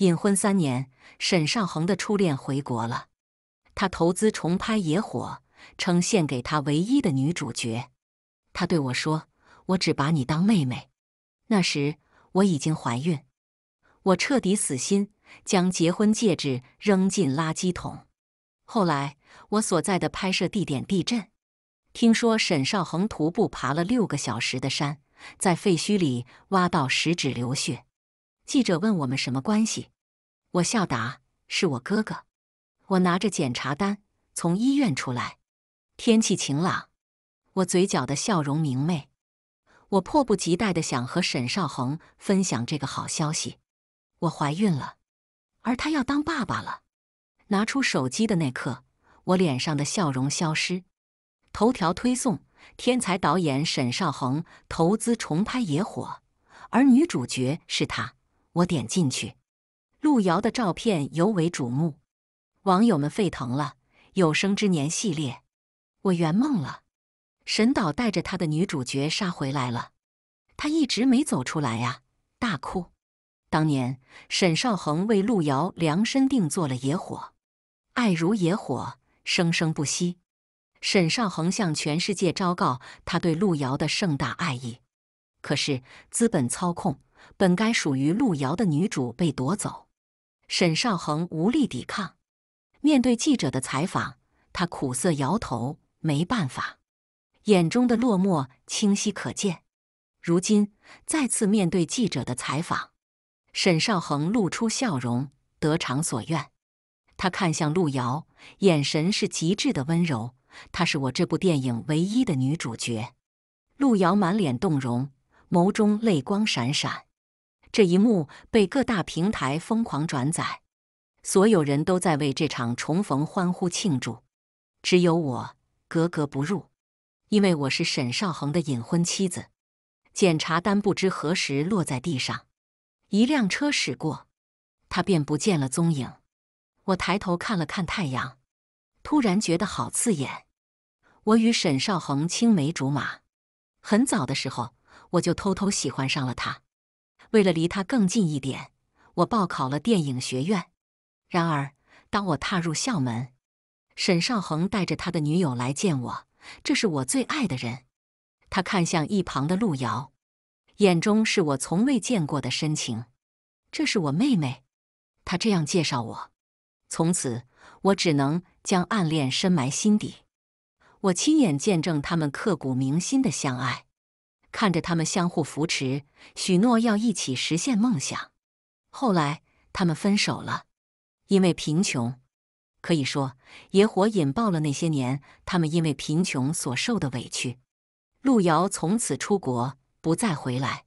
隐婚三年，沈少恒的初恋回国了。他投资重拍《野火》，称献给他唯一的女主角。他对我说：“我只把你当妹妹。”那时我已经怀孕，我彻底死心，将结婚戒指扔进垃圾桶。后来我所在的拍摄地点地震，听说沈少恒徒步爬了六个小时的山，在废墟里挖到食指流血。记者问我们什么关系，我笑答是我哥哥。我拿着检查单从医院出来，天气晴朗，我嘴角的笑容明媚。我迫不及待的想和沈少恒分享这个好消息，我怀孕了，而他要当爸爸了。拿出手机的那刻，我脸上的笑容消失。头条推送：天才导演沈少恒投资重拍《野火》，而女主角是他。我点进去，路遥的照片尤为瞩目，网友们沸腾了。有生之年系列，我圆梦了。沈导带着他的女主角杀回来了，他一直没走出来呀，大哭。当年沈少恒为路遥量身定做了野火，爱如野火，生生不息。沈少恒向全世界昭告他对路遥的盛大爱意，可是资本操控。本该属于路遥的女主被夺走，沈少恒无力抵抗。面对记者的采访，他苦涩摇头，没办法，眼中的落寞清晰可见。如今再次面对记者的采访，沈少恒露出笑容，得偿所愿。他看向路遥，眼神是极致的温柔。她是我这部电影唯一的女主角。路遥满脸动容，眸中泪光闪闪。这一幕被各大平台疯狂转载，所有人都在为这场重逢欢呼庆祝，只有我格格不入，因为我是沈少恒的隐婚妻子。检查单不知何时落在地上，一辆车驶过，他便不见了踪影。我抬头看了看太阳，突然觉得好刺眼。我与沈少恒青梅竹马，很早的时候我就偷偷喜欢上了他。为了离他更近一点，我报考了电影学院。然而，当我踏入校门，沈少恒带着他的女友来见我，这是我最爱的人。他看向一旁的陆遥，眼中是我从未见过的深情。这是我妹妹，他这样介绍我。从此，我只能将暗恋深埋心底。我亲眼见证他们刻骨铭心的相爱。看着他们相互扶持，许诺要一起实现梦想。后来他们分手了，因为贫穷。可以说，野火引爆了那些年他们因为贫穷所受的委屈。路遥从此出国，不再回来。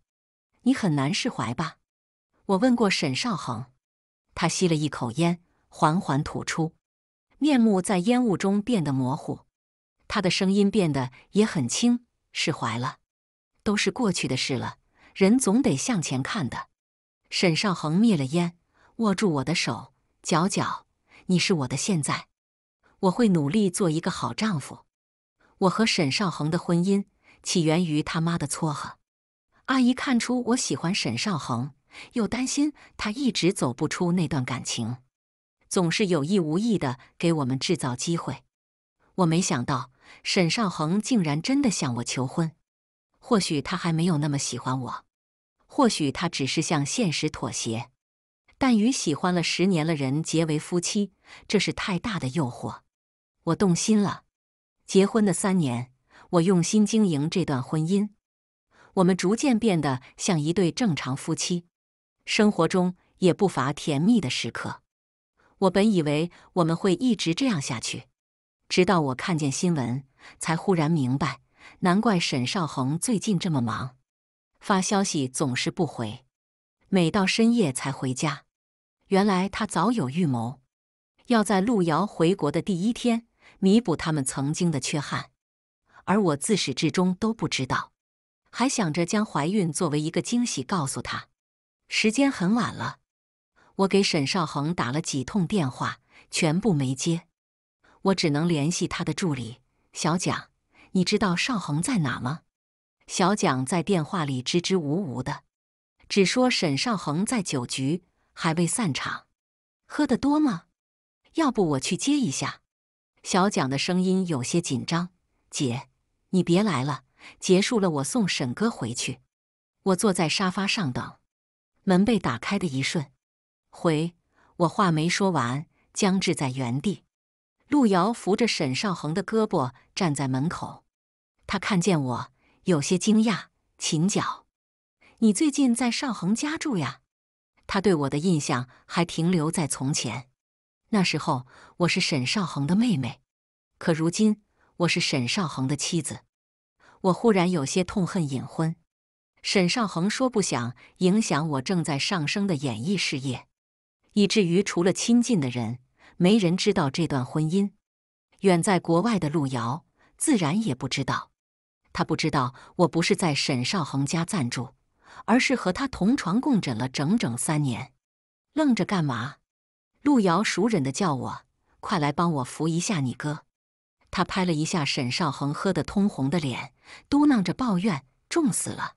你很难释怀吧？我问过沈少恒。他吸了一口烟，缓缓吐出，面目在烟雾中变得模糊。他的声音变得也很轻，释怀了。都是过去的事了，人总得向前看的。沈少恒灭了烟，握住我的手，皎皎，你是我的现在，我会努力做一个好丈夫。我和沈少恒的婚姻起源于他妈的撮合。阿姨看出我喜欢沈少恒，又担心他一直走不出那段感情，总是有意无意的给我们制造机会。我没想到沈少恒竟然真的向我求婚。或许他还没有那么喜欢我，或许他只是向现实妥协。但与喜欢了十年的人结为夫妻，这是太大的诱惑，我动心了。结婚的三年，我用心经营这段婚姻，我们逐渐变得像一对正常夫妻，生活中也不乏甜蜜的时刻。我本以为我们会一直这样下去，直到我看见新闻，才忽然明白。难怪沈少恒最近这么忙，发消息总是不回，每到深夜才回家。原来他早有预谋，要在陆瑶回国的第一天弥补他们曾经的缺憾，而我自始至终都不知道，还想着将怀孕作为一个惊喜告诉他。时间很晚了，我给沈少恒打了几通电话，全部没接，我只能联系他的助理小蒋。你知道邵恒在哪吗？小蒋在电话里支支吾吾的，只说沈邵恒在酒局，还未散场，喝得多吗？要不我去接一下。小蒋的声音有些紧张，姐，你别来了，结束了我送沈哥回去。我坐在沙发上等，门被打开的一瞬，回我话没说完，僵滞在原地。路遥扶着沈少恒的胳膊站在门口。他看见我，有些惊讶。秦角，你最近在邵恒家住呀？他对我的印象还停留在从前，那时候我是沈少恒的妹妹，可如今我是沈少恒的妻子。我忽然有些痛恨隐婚。沈少恒说不想影响我正在上升的演艺事业，以至于除了亲近的人，没人知道这段婚姻。远在国外的路遥自然也不知道。他不知道我不是在沈少恒家暂住，而是和他同床共枕了整整三年。愣着干嘛？陆瑶熟忍地叫我：“快来帮我扶一下你哥。”他拍了一下沈少恒喝得通红的脸，嘟囔着抱怨：“重死了！”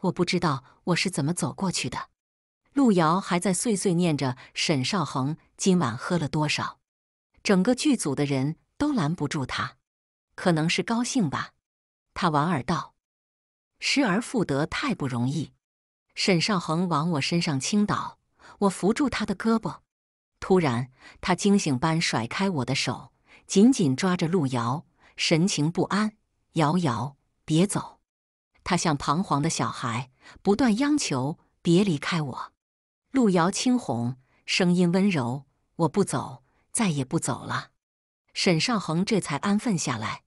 我不知道我是怎么走过去的。陆瑶还在碎碎念着沈少恒今晚喝了多少，整个剧组的人都拦不住他，可能是高兴吧。他莞尔道：“失而复得，太不容易。”沈少恒往我身上倾倒，我扶住他的胳膊。突然，他惊醒般甩开我的手，紧紧抓着路遥，神情不安：“遥遥，别走！”他像彷徨的小孩，不断央求：“别离开我。”路遥轻哄，声音温柔：“我不走，再也不走了。”沈少恒这才安分下来。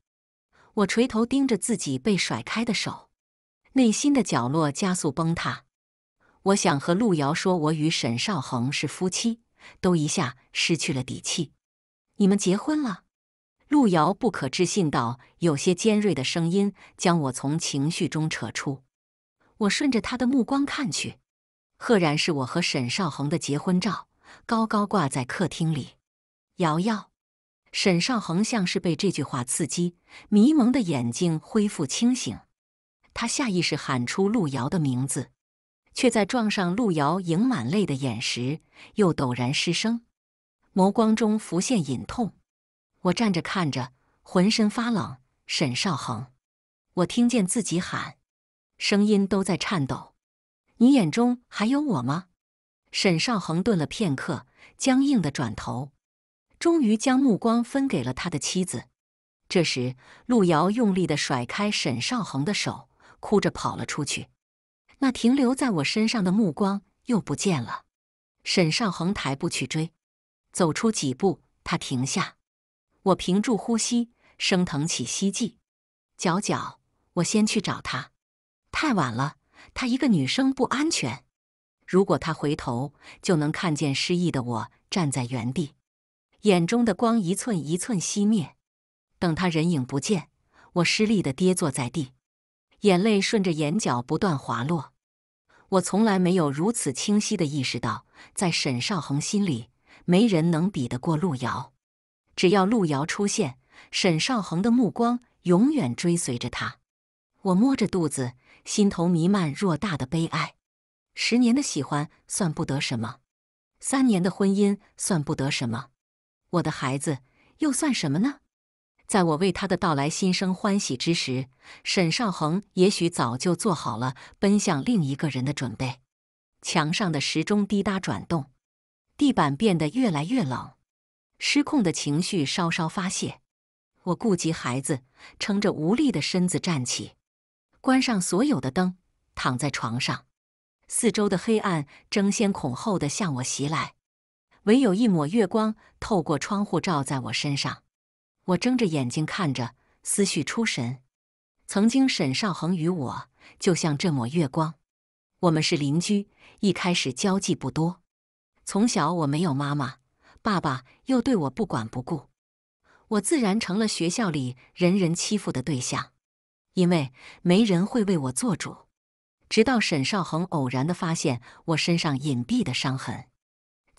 我垂头盯着自己被甩开的手，内心的角落加速崩塌。我想和陆遥说，我与沈少恒是夫妻，都一下失去了底气。你们结婚了？陆遥不可置信到有些尖锐的声音将我从情绪中扯出。我顺着他的目光看去，赫然是我和沈少恒的结婚照，高高挂在客厅里。瑶瑶。沈少恒像是被这句话刺激，迷蒙的眼睛恢复清醒。他下意识喊出路遥的名字，却在撞上路遥盈满泪的眼时，又陡然失声，眸光中浮现隐痛。我站着看着，浑身发冷。沈少恒，我听见自己喊，声音都在颤抖。你眼中还有我吗？沈少恒顿了片刻，僵硬的转头。终于将目光分给了他的妻子。这时，陆瑶用力地甩开沈少恒的手，哭着跑了出去。那停留在我身上的目光又不见了。沈少恒抬步去追，走出几步，他停下。我屏住呼吸，升腾起希冀。角角，我先去找他。太晚了，她一个女生不安全。如果他回头，就能看见失忆的我站在原地。眼中的光一寸一寸熄灭，等他人影不见，我失力的跌坐在地，眼泪顺着眼角不断滑落。我从来没有如此清晰的意识到，在沈少恒心里，没人能比得过路遥。只要路遥出现，沈少恒的目光永远追随着他。我摸着肚子，心头弥漫偌大的悲哀。十年的喜欢算不得什么，三年的婚姻算不得什么。我的孩子又算什么呢？在我为他的到来心生欢喜之时，沈少恒也许早就做好了奔向另一个人的准备。墙上的时钟滴答转动，地板变得越来越冷，失控的情绪稍稍发泄。我顾及孩子，撑着无力的身子站起，关上所有的灯，躺在床上，四周的黑暗争先恐后的向我袭来。唯有一抹月光透过窗户照在我身上，我睁着眼睛看着，思绪出神。曾经，沈少恒与我就像这抹月光，我们是邻居，一开始交际不多。从小我没有妈妈，爸爸又对我不管不顾，我自然成了学校里人人欺负的对象，因为没人会为我做主。直到沈少恒偶然的发现我身上隐蔽的伤痕。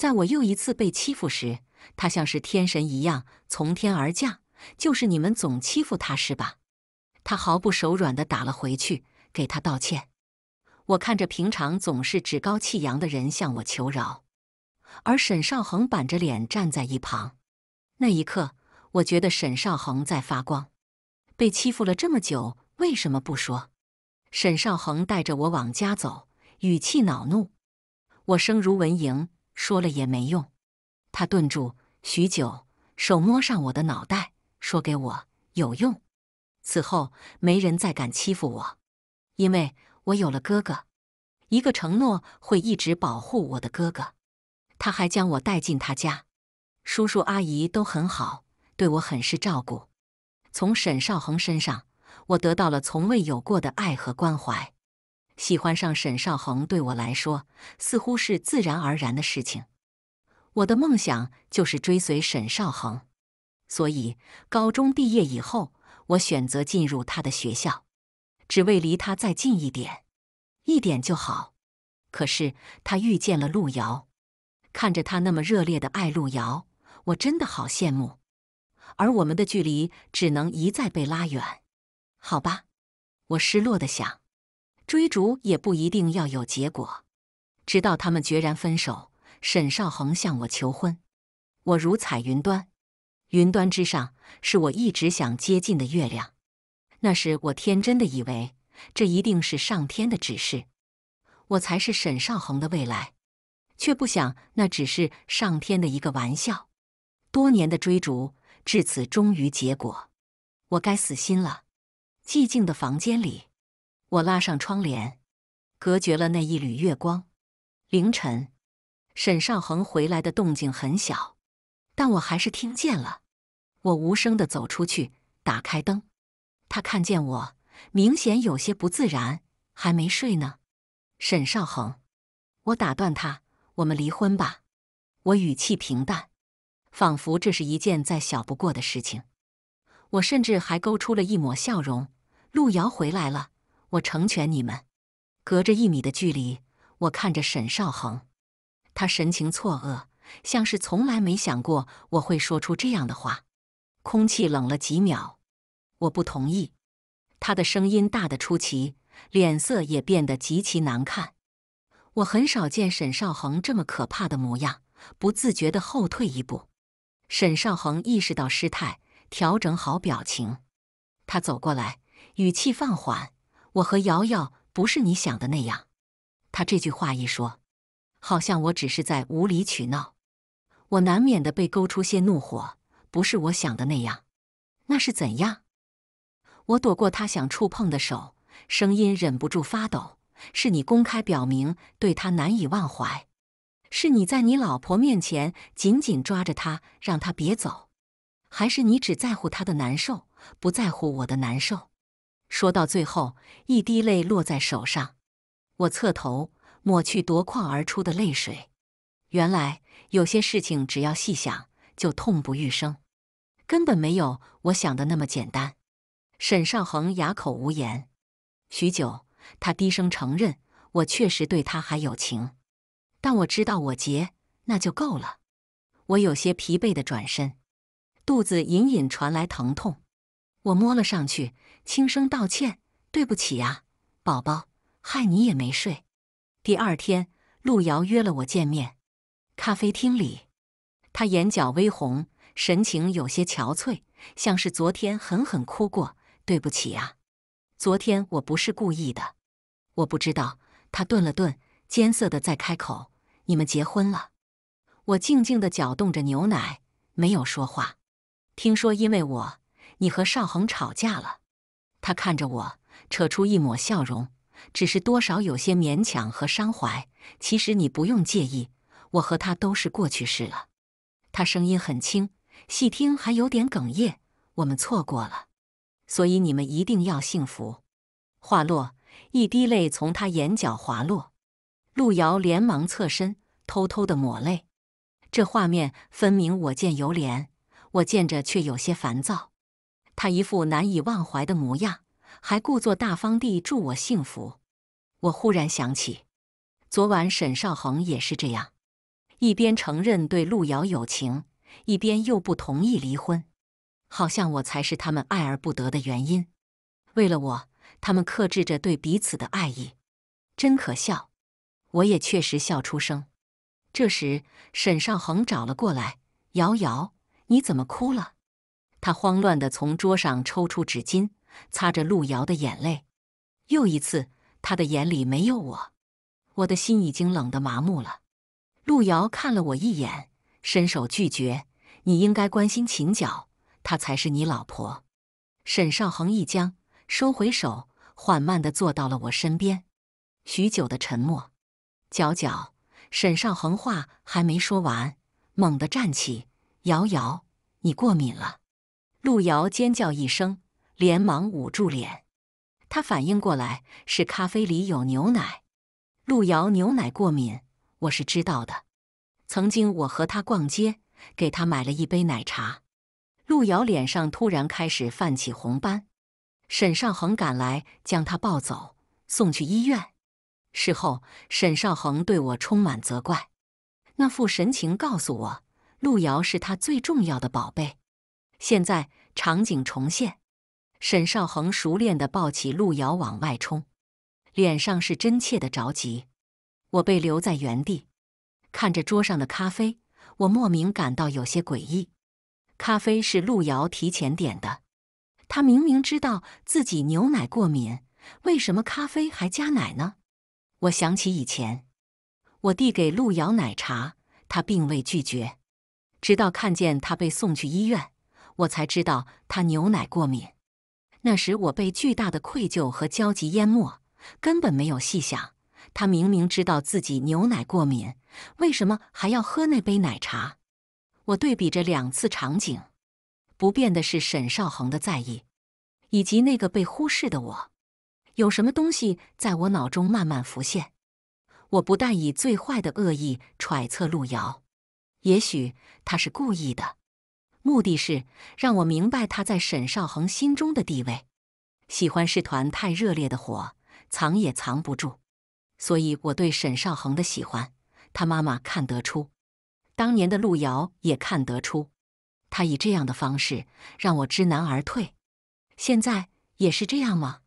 在我又一次被欺负时，他像是天神一样从天而降。就是你们总欺负他，是吧？他毫不手软的打了回去。给他道歉。我看着平常总是趾高气扬的人向我求饶，而沈少恒板着脸站在一旁。那一刻，我觉得沈少恒在发光。被欺负了这么久，为什么不说？沈少恒带着我往家走，语气恼怒。我声如蚊蝇。说了也没用，他顿住许久，手摸上我的脑袋，说：“给我有用。”此后，没人再敢欺负我，因为我有了哥哥，一个承诺会一直保护我的哥哥。他还将我带进他家，叔叔阿姨都很好，对我很是照顾。从沈少恒身上，我得到了从未有过的爱和关怀。喜欢上沈少恒对我来说似乎是自然而然的事情。我的梦想就是追随沈少恒，所以高中毕业以后，我选择进入他的学校，只为离他再近一点，一点就好。可是他遇见了路遥，看着他那么热烈的爱路遥，我真的好羡慕。而我们的距离只能一再被拉远。好吧，我失落的想。追逐也不一定要有结果，直到他们决然分手，沈少恒向我求婚，我如彩云端，云端之上是我一直想接近的月亮。那时我天真的以为，这一定是上天的指示，我才是沈少恒的未来，却不想那只是上天的一个玩笑。多年的追逐至此终于结果，我该死心了。寂静的房间里。我拉上窗帘，隔绝了那一缕月光。凌晨，沈少恒回来的动静很小，但我还是听见了。我无声的走出去，打开灯。他看见我，明显有些不自然，还没睡呢。沈少恒，我打断他：“我们离婚吧。”我语气平淡，仿佛这是一件再小不过的事情。我甚至还勾出了一抹笑容。陆瑶回来了。我成全你们。隔着一米的距离，我看着沈少恒，他神情错愕，像是从来没想过我会说出这样的话。空气冷了几秒，我不同意。他的声音大得出奇，脸色也变得极其难看。我很少见沈少恒这么可怕的模样，不自觉的后退一步。沈少恒意识到失态，调整好表情，他走过来，语气放缓。我和瑶瑶不是你想的那样。他这句话一说，好像我只是在无理取闹，我难免的被勾出些怒火。不是我想的那样，那是怎样？我躲过他想触碰的手，声音忍不住发抖。是你公开表明对他难以忘怀？是你在你老婆面前紧紧抓着他，让他别走？还是你只在乎他的难受，不在乎我的难受？说到最后一滴泪落在手上，我侧头抹去夺眶而出的泪水。原来有些事情只要细想就痛不欲生，根本没有我想的那么简单。沈少恒哑口无言，许久，他低声承认我确实对他还有情，但我知道我结那就够了。我有些疲惫的转身，肚子隐隐传来疼痛。我摸了上去，轻声道歉：“对不起呀，宝宝，害你也没睡。”第二天，陆遥约了我见面，咖啡厅里，他眼角微红，神情有些憔悴，像是昨天狠狠哭过。“对不起啊，昨天我不是故意的，我不知道。”他顿了顿，艰涩的在开口：“你们结婚了？”我静静的搅动着牛奶，没有说话。听说因为我。你和邵恒吵架了，他看着我，扯出一抹笑容，只是多少有些勉强和伤怀。其实你不用介意，我和他都是过去式了。他声音很轻，细听还有点哽咽。我们错过了，所以你们一定要幸福。话落，一滴泪从他眼角滑落，陆瑶连忙侧身，偷偷的抹泪。这画面分明我见犹怜，我见着却有些烦躁。他一副难以忘怀的模样，还故作大方地祝我幸福。我忽然想起，昨晚沈少恒也是这样，一边承认对陆瑶有情，一边又不同意离婚，好像我才是他们爱而不得的原因。为了我，他们克制着对彼此的爱意，真可笑。我也确实笑出声。这时，沈少恒找了过来：“瑶瑶，你怎么哭了？”他慌乱地从桌上抽出纸巾，擦着陆遥的眼泪。又一次，他的眼里没有我，我的心已经冷得麻木了。陆遥看了我一眼，伸手拒绝：“你应该关心秦角，她才是你老婆。”沈少恒一僵，收回手，缓慢地坐到了我身边。许久的沉默。角角，沈少恒话还没说完，猛地站起：“瑶瑶，你过敏了。”路遥尖叫一声，连忙捂住脸。他反应过来是咖啡里有牛奶。路遥牛奶过敏，我是知道的。曾经我和他逛街，给他买了一杯奶茶。路遥脸上突然开始泛起红斑。沈少恒赶来，将他抱走，送去医院。事后，沈少恒对我充满责怪，那副神情告诉我，路遥是他最重要的宝贝。现在场景重现，沈少恒熟练的抱起路遥往外冲，脸上是真切的着急。我被留在原地，看着桌上的咖啡，我莫名感到有些诡异。咖啡是路遥提前点的，他明明知道自己牛奶过敏，为什么咖啡还加奶呢？我想起以前，我递给路遥奶茶，他并未拒绝，直到看见他被送去医院。我才知道他牛奶过敏。那时我被巨大的愧疚和焦急淹没，根本没有细想。他明明知道自己牛奶过敏，为什么还要喝那杯奶茶？我对比着两次场景，不变的是沈少恒的在意，以及那个被忽视的我。有什么东西在我脑中慢慢浮现？我不但以最坏的恶意揣测路遥，也许他是故意的。目的是让我明白他在沈少恒心中的地位。喜欢是团太热烈的火，藏也藏不住。所以我对沈少恒的喜欢，他妈妈看得出，当年的路遥也看得出。他以这样的方式让我知难而退，现在也是这样吗？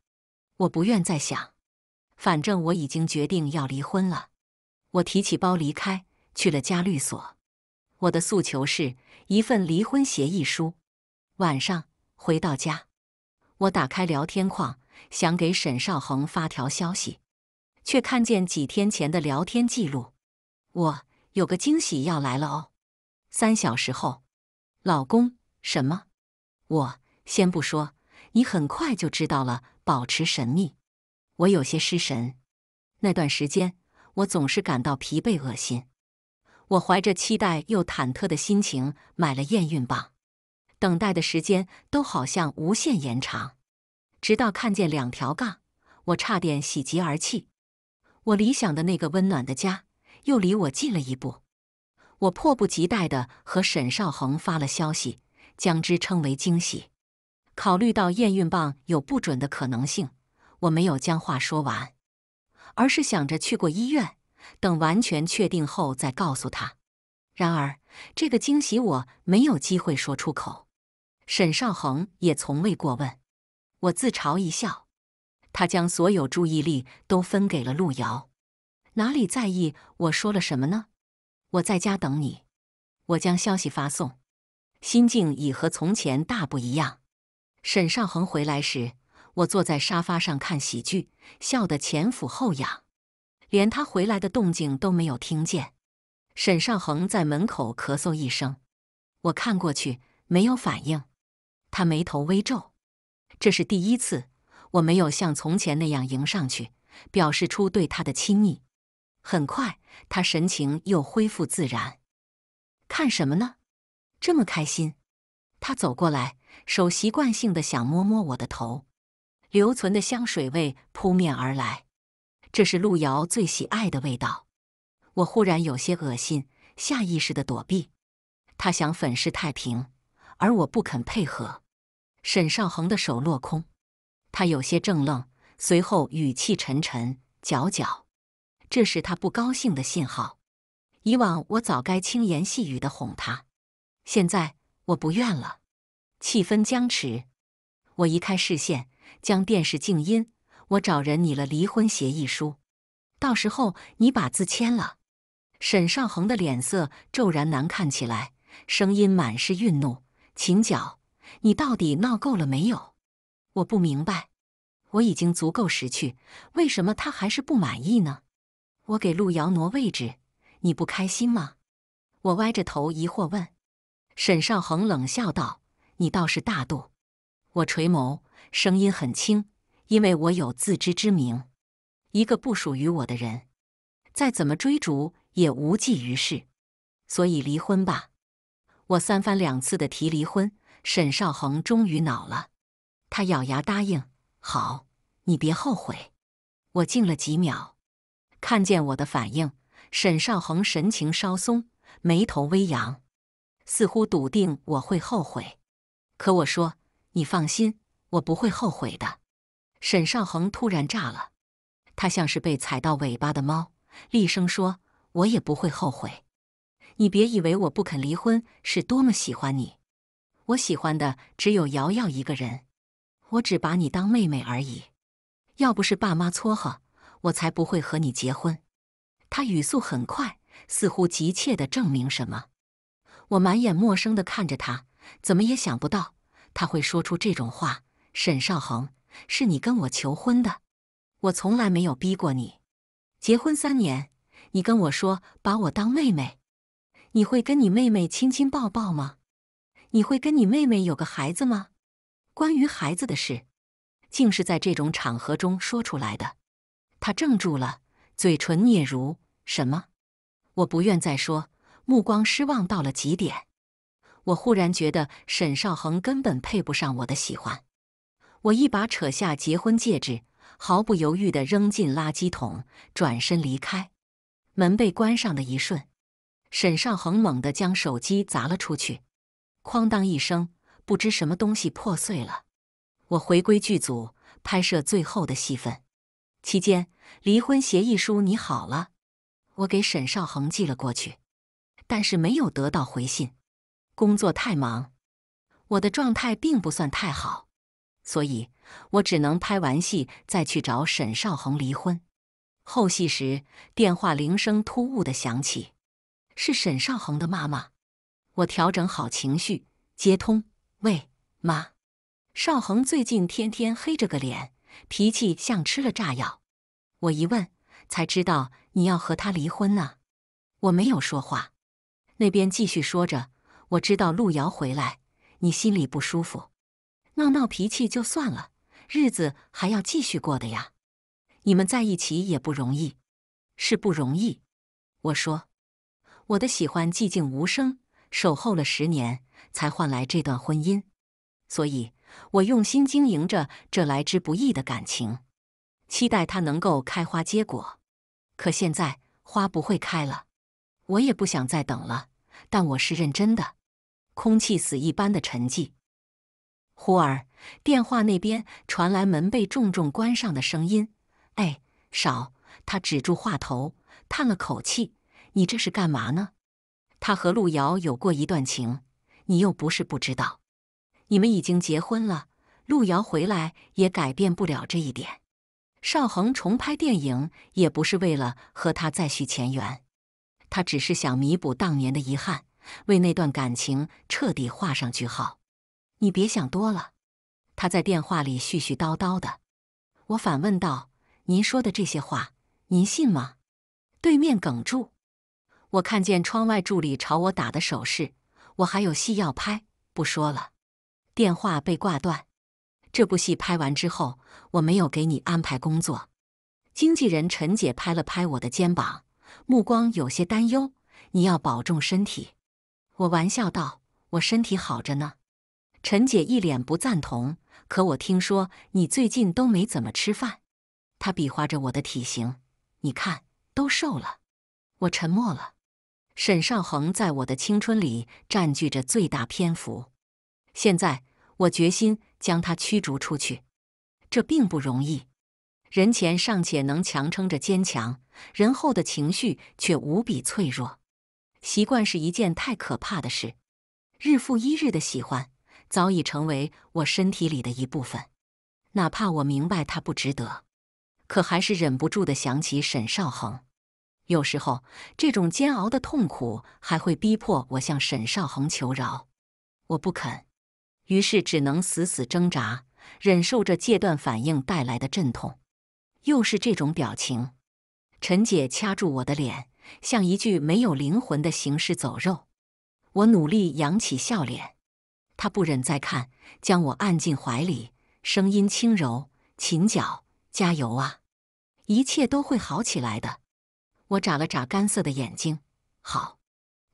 我不愿再想。反正我已经决定要离婚了。我提起包离开，去了家律所。我的诉求是。一份离婚协议书。晚上回到家，我打开聊天框，想给沈少恒发条消息，却看见几天前的聊天记录。我有个惊喜要来了哦。三小时后，老公，什么？我先不说，你很快就知道了，保持神秘。我有些失神。那段时间，我总是感到疲惫、恶心。我怀着期待又忐忑的心情买了验孕棒，等待的时间都好像无限延长，直到看见两条杠，我差点喜极而泣。我理想的那个温暖的家又离我近了一步。我迫不及待的和沈少恒发了消息，将之称为惊喜。考虑到验孕棒有不准的可能性，我没有将话说完，而是想着去过医院。等完全确定后再告诉他。然而，这个惊喜我没有机会说出口。沈少恒也从未过问。我自嘲一笑，他将所有注意力都分给了陆遥，哪里在意我说了什么呢？我在家等你。我将消息发送，心境已和从前大不一样。沈少恒回来时，我坐在沙发上看喜剧，笑得前俯后仰。连他回来的动静都没有听见，沈少恒在门口咳嗽一声，我看过去没有反应，他眉头微皱。这是第一次，我没有像从前那样迎上去，表示出对他的亲昵。很快，他神情又恢复自然，看什么呢？这么开心？他走过来，手习惯性的想摸摸我的头，留存的香水味扑面而来。这是陆遥最喜爱的味道，我忽然有些恶心，下意识的躲避。他想粉饰太平，而我不肯配合。沈少恒的手落空，他有些怔愣，随后语气沉沉、皎皎，这是他不高兴的信号。以往我早该轻言细语的哄他，现在我不愿了。气氛僵持，我移开视线，将电视静音。我找人拟了离婚协议书，到时候你把字签了。沈少恒的脸色骤然难看起来，声音满是愠怒：“秦角，你到底闹够了没有？”我不明白，我已经足够识趣，为什么他还是不满意呢？我给陆瑶挪位置，你不开心吗？我歪着头疑惑问。沈少恒冷笑道：“你倒是大度。”我垂眸，声音很轻。因为我有自知之明，一个不属于我的人，再怎么追逐也无济于事，所以离婚吧。我三番两次的提离婚，沈少恒终于恼了，他咬牙答应：“好，你别后悔。”我静了几秒，看见我的反应，沈少恒神情稍松，眉头微扬，似乎笃定我会后悔。可我说：“你放心，我不会后悔的。”沈少恒突然炸了，他像是被踩到尾巴的猫，厉声说：“我也不会后悔。你别以为我不肯离婚是多么喜欢你，我喜欢的只有瑶瑶一个人，我只把你当妹妹而已。要不是爸妈撮合，我才不会和你结婚。”他语速很快，似乎急切地证明什么。我满眼陌生地看着他，怎么也想不到他会说出这种话。沈少恒。是你跟我求婚的，我从来没有逼过你。结婚三年，你跟我说把我当妹妹，你会跟你妹妹亲亲抱抱吗？你会跟你妹妹有个孩子吗？关于孩子的事，竟是在这种场合中说出来的。他怔住了，嘴唇嗫嚅：“什么？”我不愿再说，目光失望到了极点。我忽然觉得沈少恒根本配不上我的喜欢。我一把扯下结婚戒指，毫不犹豫的扔进垃圾桶，转身离开。门被关上的一瞬，沈少恒猛地将手机砸了出去，哐当一声，不知什么东西破碎了。我回归剧组拍摄最后的戏份期间，离婚协议书拟好了，我给沈少恒寄了过去，但是没有得到回信。工作太忙，我的状态并不算太好。所以，我只能拍完戏再去找沈少恒离婚。后戏时，电话铃声突兀的响起，是沈少恒的妈妈。我调整好情绪，接通。喂，妈，少恒最近天天黑着个脸，脾气像吃了炸药。我一问，才知道你要和他离婚呢。我没有说话，那边继续说着。我知道路遥回来，你心里不舒服。闹闹脾气就算了，日子还要继续过的呀。你们在一起也不容易，是不容易。我说，我的喜欢寂静无声，守候了十年才换来这段婚姻，所以我用心经营着这来之不易的感情，期待它能够开花结果。可现在花不会开了，我也不想再等了。但我是认真的。空气死一般的沉寂。忽而，电话那边传来门被重重关上的声音。哎，少，他止住话头，叹了口气：“你这是干嘛呢？”他和陆遥有过一段情，你又不是不知道。你们已经结婚了，陆遥回来也改变不了这一点。邵恒重拍电影也不是为了和他再续前缘，他只是想弥补当年的遗憾，为那段感情彻底画上句号。你别想多了，他在电话里絮絮叨叨的。我反问道：“您说的这些话，您信吗？”对面哽住。我看见窗外助理朝我打的手势。我还有戏要拍，不说了。电话被挂断。这部戏拍完之后，我没有给你安排工作。经纪人陈姐拍了拍我的肩膀，目光有些担忧：“你要保重身体。”我玩笑道：“我身体好着呢。”陈姐一脸不赞同，可我听说你最近都没怎么吃饭。她比划着我的体型，你看都瘦了。我沉默了。沈少恒在我的青春里占据着最大篇幅，现在我决心将他驱逐出去。这并不容易。人前尚且能强撑着坚强，人后的情绪却无比脆弱。习惯是一件太可怕的事，日复一日的喜欢。早已成为我身体里的一部分，哪怕我明白他不值得，可还是忍不住的想起沈少恒。有时候，这种煎熬的痛苦还会逼迫我向沈少恒求饶，我不肯，于是只能死死挣扎，忍受着戒断反应带来的阵痛。又是这种表情，陈姐掐住我的脸，像一具没有灵魂的行尸走肉。我努力扬起笑脸。他不忍再看，将我按进怀里，声音轻柔：“秦角，加油啊，一切都会好起来的。”我眨了眨干涩的眼睛，好。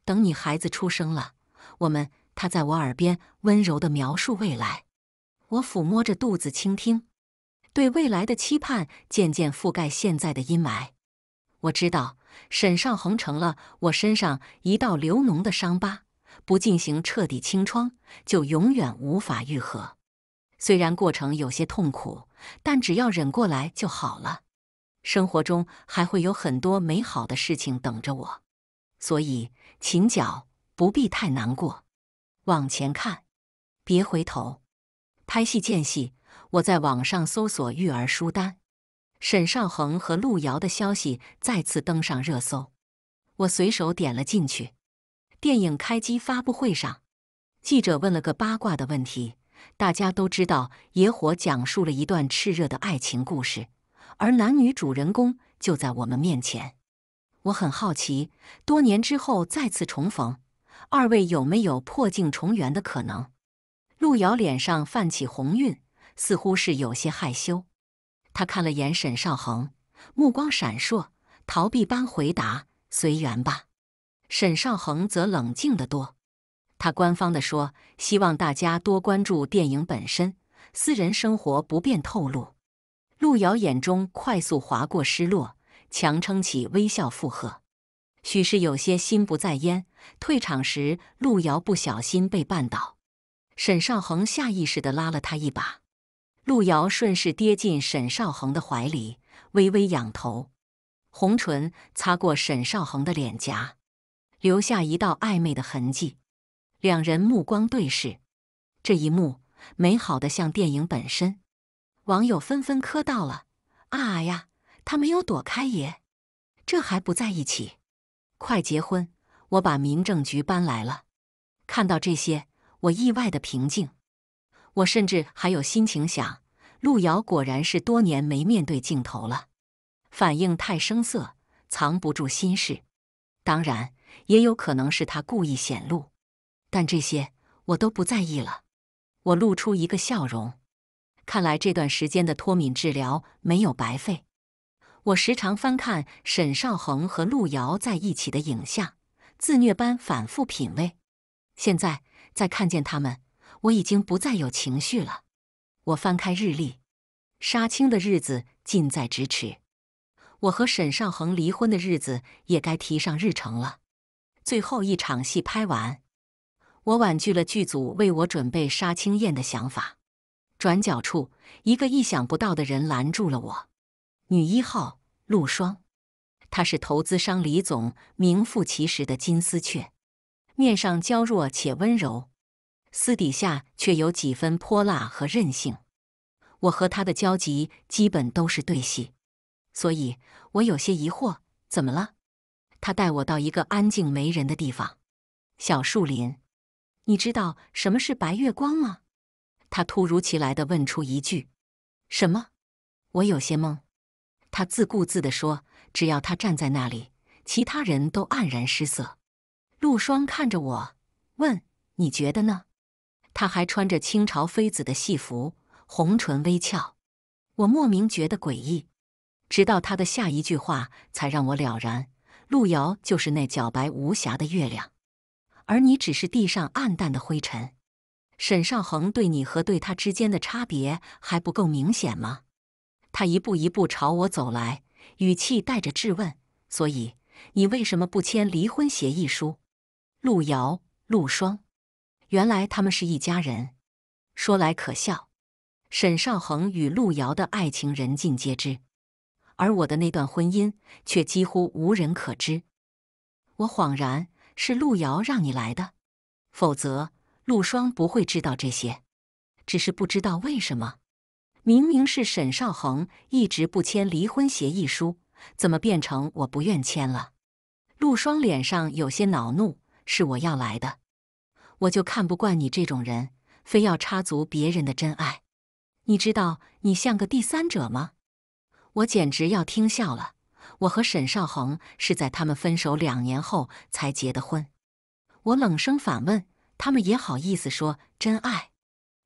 等你孩子出生了，我们……他在我耳边温柔的描述未来，我抚摸着肚子倾听，对未来的期盼渐渐覆盖现在的阴霾。我知道，沈少恒成了我身上一道流脓的伤疤。不进行彻底清创，就永远无法愈合。虽然过程有些痛苦，但只要忍过来就好了。生活中还会有很多美好的事情等着我，所以勤角不必太难过。往前看，别回头。拍戏间隙，我在网上搜索育儿书单，沈绍恒和路遥的消息再次登上热搜，我随手点了进去。电影开机发布会上，记者问了个八卦的问题。大家都知道，《野火》讲述了一段炽热的爱情故事，而男女主人公就在我们面前。我很好奇，多年之后再次重逢，二位有没有破镜重圆的可能？路遥脸上泛起红晕，似乎是有些害羞。他看了眼沈少恒，目光闪烁，逃避般回答：“随缘吧。”沈少恒则冷静得多，他官方的说：“希望大家多关注电影本身，私人生活不便透露。”陆瑶眼中快速划过失落，强撑起微笑附和。许是有些心不在焉，退场时陆瑶不小心被绊倒，沈少恒下意识的拉了他一把，陆瑶顺势跌进沈少恒的怀里，微微仰头，红唇擦过沈少恒的脸颊。留下一道暧昧的痕迹，两人目光对视，这一幕美好的像电影本身。网友纷纷磕到了啊呀，他没有躲开耶，这还不在一起？快结婚！我把民政局搬来了。看到这些，我意外的平静，我甚至还有心情想：路遥果然是多年没面对镜头了，反应太生涩，藏不住心事。当然。也有可能是他故意显露，但这些我都不在意了。我露出一个笑容，看来这段时间的脱敏治疗没有白费。我时常翻看沈少恒和陆瑶在一起的影像，自虐般反复品味。现在再看见他们，我已经不再有情绪了。我翻开日历，杀青的日子近在咫尺，我和沈少恒离婚的日子也该提上日程了。最后一场戏拍完，我婉拒了剧组为我准备杀青宴的想法。转角处，一个意想不到的人拦住了我。女一号陆双，她是投资商李总名副其实的金丝雀，面上娇弱且温柔，私底下却有几分泼辣和任性。我和她的交集基本都是对戏，所以我有些疑惑，怎么了？他带我到一个安静没人的地方，小树林。你知道什么是白月光吗？他突如其来的问出一句：“什么？”我有些懵。他自顾自的说：“只要他站在那里，其他人都黯然失色。”陆双看着我问：“你觉得呢？”他还穿着清朝妃子的戏服，红唇微翘。我莫名觉得诡异，直到他的下一句话才让我了然。路遥就是那皎白无瑕的月亮，而你只是地上暗淡的灰尘。沈少恒对你和对他之间的差别还不够明显吗？他一步一步朝我走来，语气带着质问。所以你为什么不签离婚协议书？路遥、陆双，原来他们是一家人。说来可笑，沈少恒与陆遥的爱情人尽皆知。而我的那段婚姻却几乎无人可知。我恍然是陆瑶让你来的，否则陆双不会知道这些。只是不知道为什么，明明是沈少恒一直不签离婚协议书，怎么变成我不愿签了？陆双脸上有些恼怒：“是我要来的，我就看不惯你这种人，非要插足别人的真爱。你知道你像个第三者吗？”我简直要听笑了！我和沈少恒是在他们分手两年后才结的婚。我冷声反问：“他们也好意思说真爱？”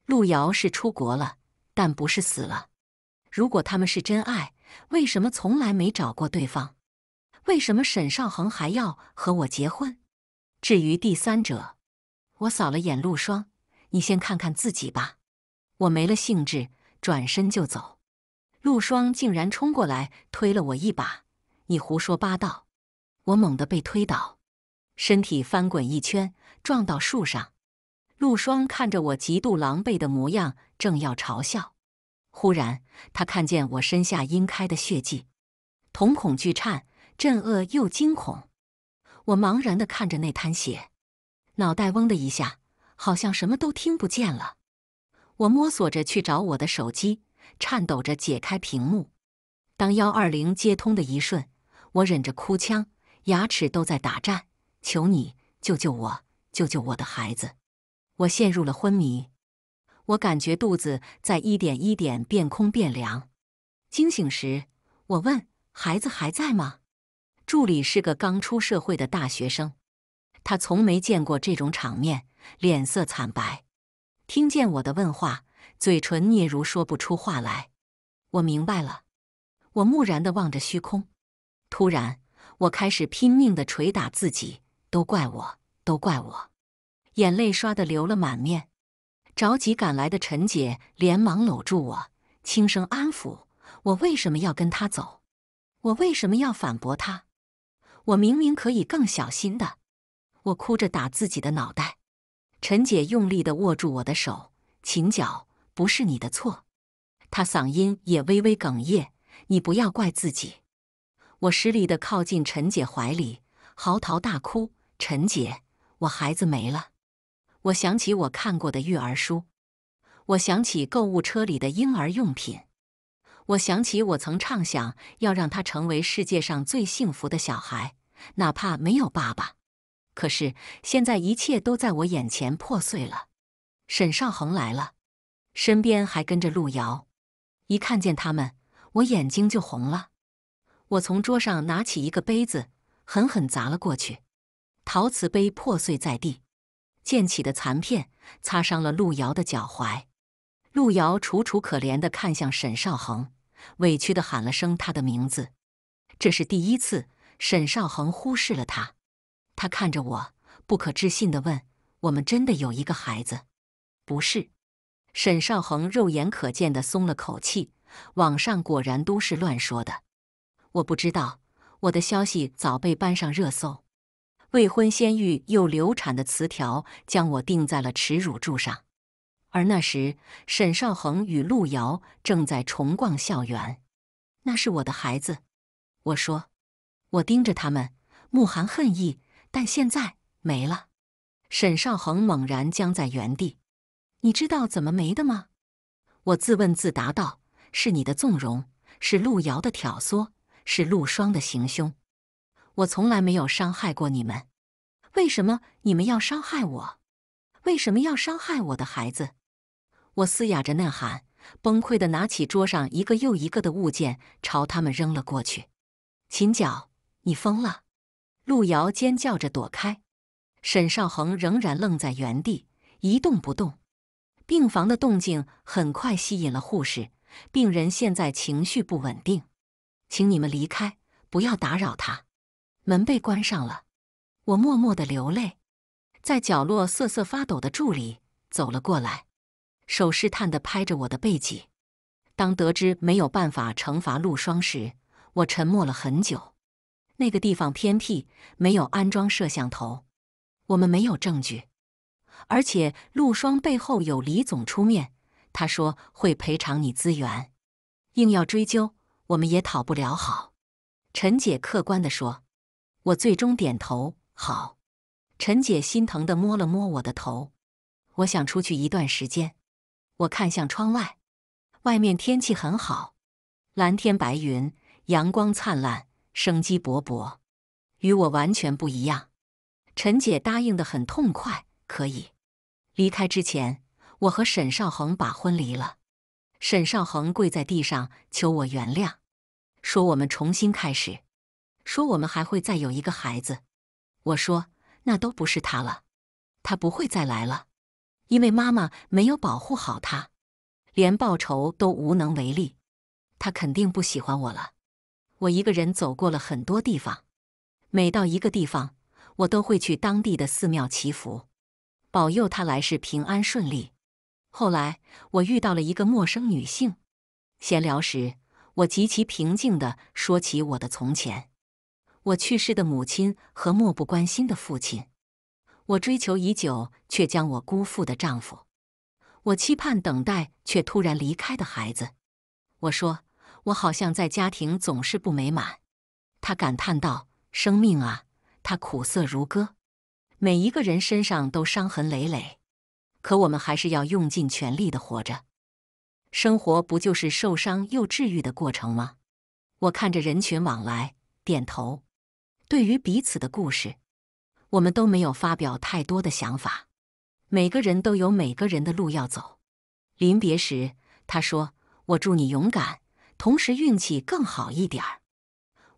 陆瑶是出国了，但不是死了。如果他们是真爱，为什么从来没找过对方？为什么沈少恒还要和我结婚？至于第三者，我扫了眼陆霜：“你先看看自己吧。”我没了兴致，转身就走。陆双竟然冲过来推了我一把，你胡说八道！我猛地被推倒，身体翻滚一圈，撞到树上。陆双看着我极度狼狈的模样，正要嘲笑，忽然他看见我身下阴开的血迹，瞳孔巨颤，震恶又惊恐。我茫然地看着那滩血，脑袋嗡的一下，好像什么都听不见了。我摸索着去找我的手机。颤抖着解开屏幕，当幺二零接通的一瞬，我忍着哭腔，牙齿都在打颤。求你救救我，救救我的孩子！我陷入了昏迷，我感觉肚子在一点一点变空变凉。惊醒时，我问：“孩子还在吗？”助理是个刚出社会的大学生，他从没见过这种场面，脸色惨白。听见我的问话。嘴唇嗫如说不出话来，我明白了。我木然的望着虚空，突然，我开始拼命的捶打自己，都怪我，都怪我！眼泪刷的流了满面。着急赶来的陈姐连忙搂住我，轻声安抚：“我为什么要跟他走？我为什么要反驳他？我明明可以更小心的。”我哭着打自己的脑袋。陈姐用力的握住我的手，请脚。不是你的错，他嗓音也微微哽咽。你不要怪自己。我失礼的靠近陈姐怀里，嚎啕大哭。陈姐，我孩子没了。我想起我看过的育儿书，我想起购物车里的婴儿用品，我想起我曾畅想要让他成为世界上最幸福的小孩，哪怕没有爸爸。可是现在一切都在我眼前破碎了。沈少恒来了。身边还跟着路遥。一看见他们，我眼睛就红了。我从桌上拿起一个杯子，狠狠砸了过去，陶瓷杯破碎在地，溅起的残片擦伤了路遥的脚踝。路遥楚楚可怜地看向沈少恒，委屈地喊了声他的名字。这是第一次，沈少恒忽视了他。他看着我，不可置信地问：“我们真的有一个孩子？”不是。沈少恒肉眼可见的松了口气，网上果然都是乱说的。我不知道，我的消息早被搬上热搜，“未婚先孕又流产”的词条将我钉在了耻辱柱上。而那时，沈少恒与陆遥正在重逛校园。那是我的孩子，我说。我盯着他们，目含恨意，但现在没了。沈少恒猛然僵在原地。你知道怎么没的吗？我自问自答道：“是你的纵容，是陆瑶的挑唆，是陆双的行凶。我从来没有伤害过你们，为什么你们要伤害我？为什么要伤害我的孩子？”我嘶哑着呐喊，崩溃的拿起桌上一个又一个的物件，朝他们扔了过去。“秦角，你疯了！”陆瑶尖叫着躲开，沈少恒仍然愣在原地，一动不动。病房的动静很快吸引了护士。病人现在情绪不稳定，请你们离开，不要打扰他。门被关上了，我默默地流泪。在角落瑟瑟发抖的助理走了过来，手试探地拍着我的背脊。当得知没有办法惩罚陆双时，我沉默了很久。那个地方偏僻，没有安装摄像头，我们没有证据。而且陆双背后有李总出面，他说会赔偿你资源，硬要追究我们也讨不了好。陈姐客观地说，我最终点头好。陈姐心疼地摸了摸我的头。我想出去一段时间。我看向窗外，外面天气很好，蓝天白云，阳光灿烂，生机勃勃，与我完全不一样。陈姐答应的很痛快，可以。离开之前，我和沈少恒把婚离了。沈少恒跪在地上求我原谅，说我们重新开始，说我们还会再有一个孩子。我说那都不是他了，他不会再来了，因为妈妈没有保护好他，连报仇都无能为力。他肯定不喜欢我了。我一个人走过了很多地方，每到一个地方，我都会去当地的寺庙祈福。保佑他来世平安顺利。后来，我遇到了一个陌生女性，闲聊时，我极其平静地说起我的从前：我去世的母亲和漠不关心的父亲，我追求已久却将我辜负的丈夫，我期盼等待却突然离开的孩子。我说，我好像在家庭总是不美满。他感叹道：“生命啊，它苦涩如歌。”每一个人身上都伤痕累累，可我们还是要用尽全力的活着。生活不就是受伤又治愈的过程吗？我看着人群往来，点头。对于彼此的故事，我们都没有发表太多的想法。每个人都有每个人的路要走。临别时，他说：“我祝你勇敢，同时运气更好一点儿。”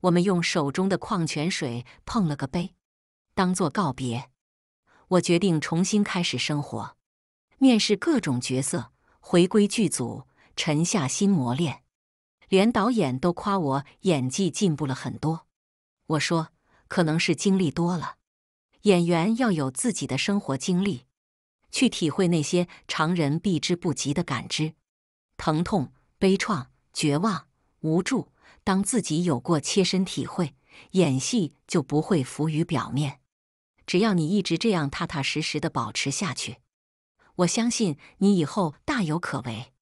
我们用手中的矿泉水碰了个杯，当做告别。我决定重新开始生活，面试各种角色，回归剧组，沉下心磨练。连导演都夸我演技进步了很多。我说可能是经历多了，演员要有自己的生活经历，去体会那些常人避之不及的感知、疼痛、悲怆、绝望、无助。当自己有过切身体会，演戏就不会浮于表面。只要你一直这样踏踏实实的保持下去，我相信你以后大有可为。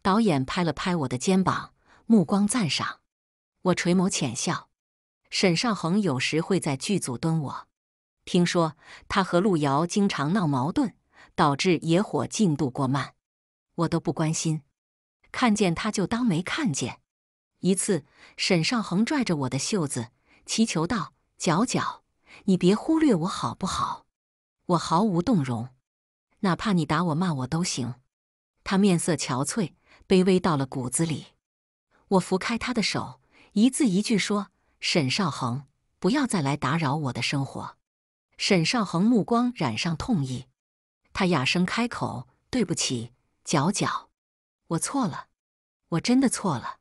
导演拍了拍我的肩膀，目光赞赏。我垂眸浅笑。沈少恒有时会在剧组蹲我，听说他和陆遥经常闹矛盾，导致《野火》进度过慢。我都不关心，看见他就当没看见。一次，沈少恒拽着我的袖子祈求道：“角角。”你别忽略我好不好？我毫无动容，哪怕你打我骂我都行。他面色憔悴，卑微到了骨子里。我拂开他的手，一字一句说：“沈少恒，不要再来打扰我的生活。”沈少恒目光染上痛意，他哑声开口：“对不起，角角，我错了，我真的错了。”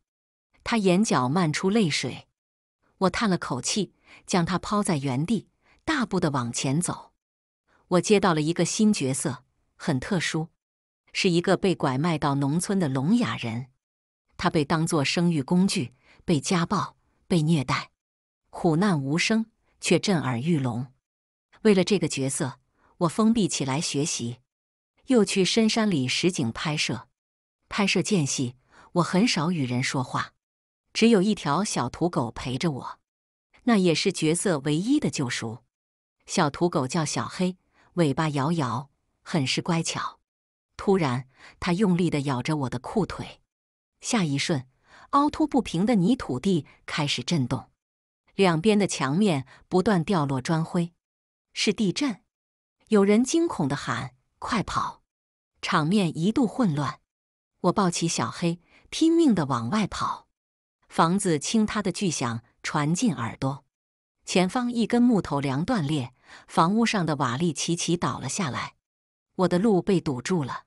他眼角漫出泪水，我叹了口气。将他抛在原地，大步的往前走。我接到了一个新角色，很特殊，是一个被拐卖到农村的聋哑人。他被当作生育工具，被家暴，被虐待，苦难无声却震耳欲聋。为了这个角色，我封闭起来学习，又去深山里实景拍摄。拍摄间隙，我很少与人说话，只有一条小土狗陪着我。那也是角色唯一的救赎。小土狗叫小黑，尾巴摇摇，很是乖巧。突然，它用力的咬着我的裤腿。下一瞬，凹凸不平的泥土地开始震动，两边的墙面不断掉落砖灰，是地震。有人惊恐的喊：“快跑！”场面一度混乱。我抱起小黑，拼命的往外跑。房子“倾塌”的巨响。传进耳朵，前方一根木头梁断裂，房屋上的瓦砾齐齐倒了下来，我的路被堵住了。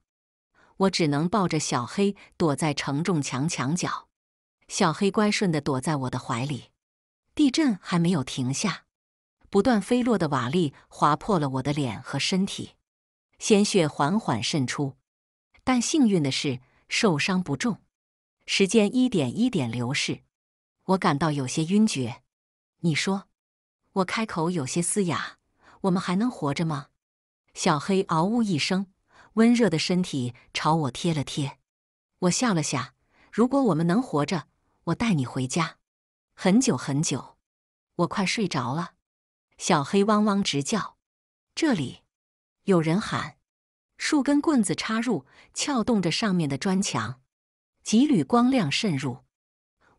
我只能抱着小黑躲在承重墙墙角，小黑乖顺的躲在我的怀里。地震还没有停下，不断飞落的瓦砾划破了我的脸和身体，鲜血缓缓渗出，但幸运的是受伤不重。时间一点一点流逝。我感到有些晕厥，你说，我开口有些嘶哑，我们还能活着吗？小黑嗷呜一声，温热的身体朝我贴了贴，我笑了下。如果我们能活着，我带你回家，很久很久。我快睡着了，小黑汪汪直叫。这里有人喊，数根棍子插入，撬动着上面的砖墙，几缕光亮渗入。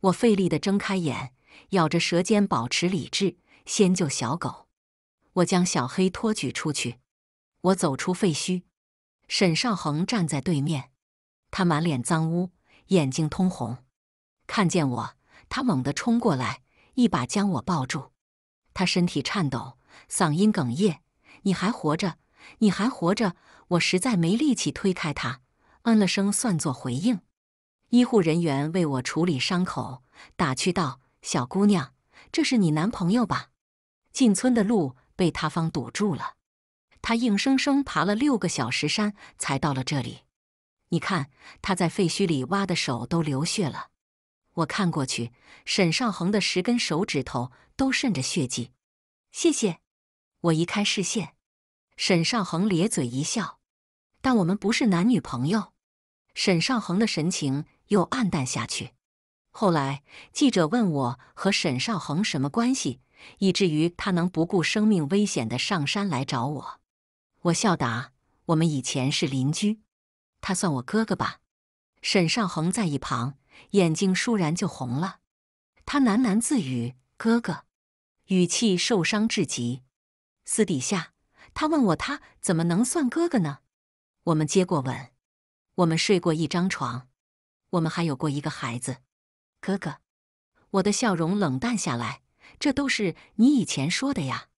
我费力地睁开眼，咬着舌尖保持理智，先救小狗。我将小黑托举出去。我走出废墟，沈少恒站在对面，他满脸脏污，眼睛通红。看见我，他猛地冲过来，一把将我抱住。他身体颤抖，嗓音哽咽：“你还活着，你还活着！”我实在没力气推开他，嗯了声算作回应。医护人员为我处理伤口，打趣道：“小姑娘，这是你男朋友吧？进村的路被塌方堵住了，他硬生生爬了六个小时山才到了这里。你看，他在废墟里挖的手都流血了。”我看过去，沈少恒的十根手指头都渗着血迹。谢谢。我移开视线，沈少恒咧嘴一笑：“但我们不是男女朋友。”沈少恒的神情。又暗淡下去。后来记者问我和沈少恒什么关系，以至于他能不顾生命危险的上山来找我。我笑答：“我们以前是邻居，他算我哥哥吧。”沈少恒在一旁眼睛倏然就红了，他喃喃自语：“哥哥。”语气受伤至极。私底下他问我：“他怎么能算哥哥呢？”我们接过吻，我们睡过一张床。我们还有过一个孩子，哥哥。我的笑容冷淡下来，这都是你以前说的呀。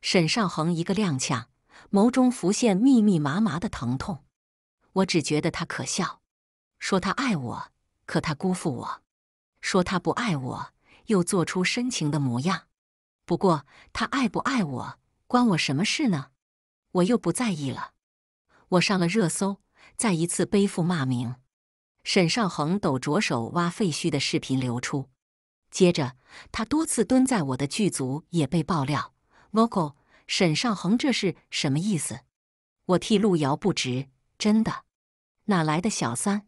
沈少恒一个踉跄，眸中浮现密密麻麻的疼痛。我只觉得他可笑，说他爱我，可他辜负我；说他不爱我，又做出深情的模样。不过，他爱不爱我，关我什么事呢？我又不在意了。我上了热搜，再一次背负骂名。沈少恒抖着手挖废墟的视频流出，接着他多次蹲在我的剧组也被爆料。v o c a l 沈少恒这是什么意思？我替陆遥不值，真的，哪来的小三，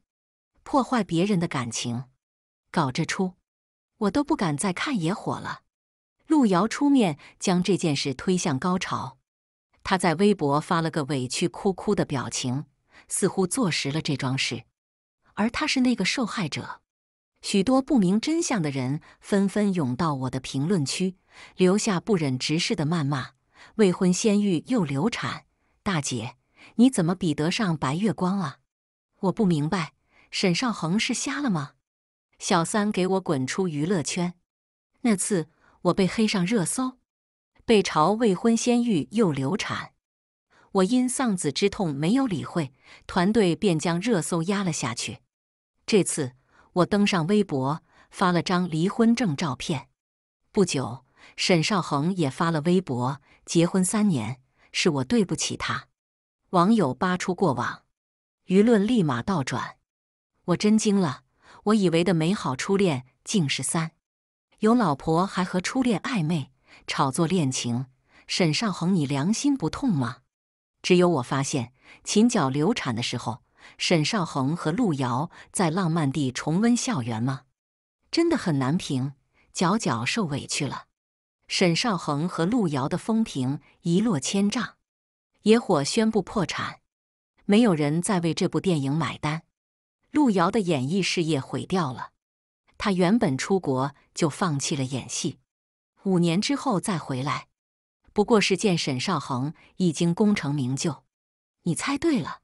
破坏别人的感情，搞这出，我都不敢再看《野火》了。陆遥出面将这件事推向高潮，他在微博发了个委屈哭哭的表情，似乎坐实了这桩事。而她是那个受害者，许多不明真相的人纷纷涌到我的评论区，留下不忍直视的谩骂。未婚先孕又流产，大姐你怎么比得上白月光啊？我不明白，沈少恒是瞎了吗？小三给我滚出娱乐圈！那次我被黑上热搜，被嘲未婚先育又流产，我因丧子之痛没有理会，团队便将热搜压了下去。这次我登上微博发了张离婚证照片，不久沈绍恒也发了微博，结婚三年是我对不起他。网友扒出过往，舆论立马倒转，我真惊了，我以为的美好初恋竟是三有老婆还和初恋暧昧炒作恋情，沈绍恒你良心不痛吗？只有我发现秦角流产的时候。沈少恒和路遥在浪漫地重温校园吗？真的很难评，角角受委屈了。沈少恒和路遥的风评一落千丈，野火宣布破产，没有人再为这部电影买单。路遥的演艺事业毁掉了，他原本出国就放弃了演戏，五年之后再回来，不过是见沈少恒已经功成名就。你猜对了。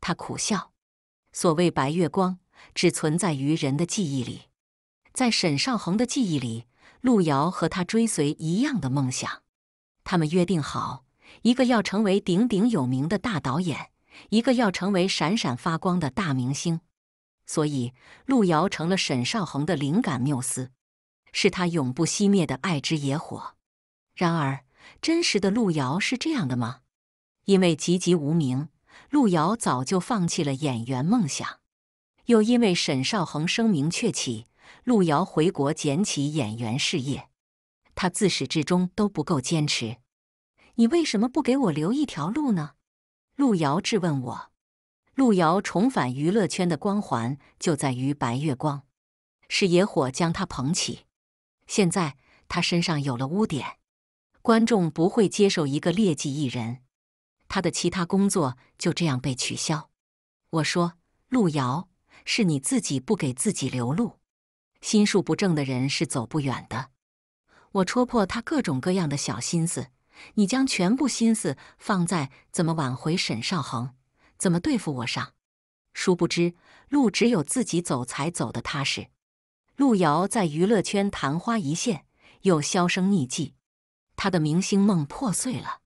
他苦笑，所谓白月光，只存在于人的记忆里。在沈少恒的记忆里，路遥和他追随一样的梦想。他们约定好，一个要成为鼎鼎有名的大导演，一个要成为闪闪发光的大明星。所以，路遥成了沈少恒的灵感缪斯，是他永不熄灭的爱之野火。然而，真实的路遥是这样的吗？因为籍籍无名。路遥早就放弃了演员梦想，又因为沈少恒声名鹊起，路遥回国捡起演员事业。他自始至终都不够坚持。你为什么不给我留一条路呢？路遥质问我。路遥重返娱乐圈的光环就在于白月光，是野火将他捧起。现在他身上有了污点，观众不会接受一个劣迹艺人。他的其他工作就这样被取消。我说：“陆遥，是你自己不给自己留路。心术不正的人是走不远的。”我戳破他各种各样的小心思。你将全部心思放在怎么挽回沈少恒、怎么对付我上，殊不知路只有自己走才走得踏实。陆遥在娱乐圈昙花一现，又销声匿迹，他的明星梦破碎了。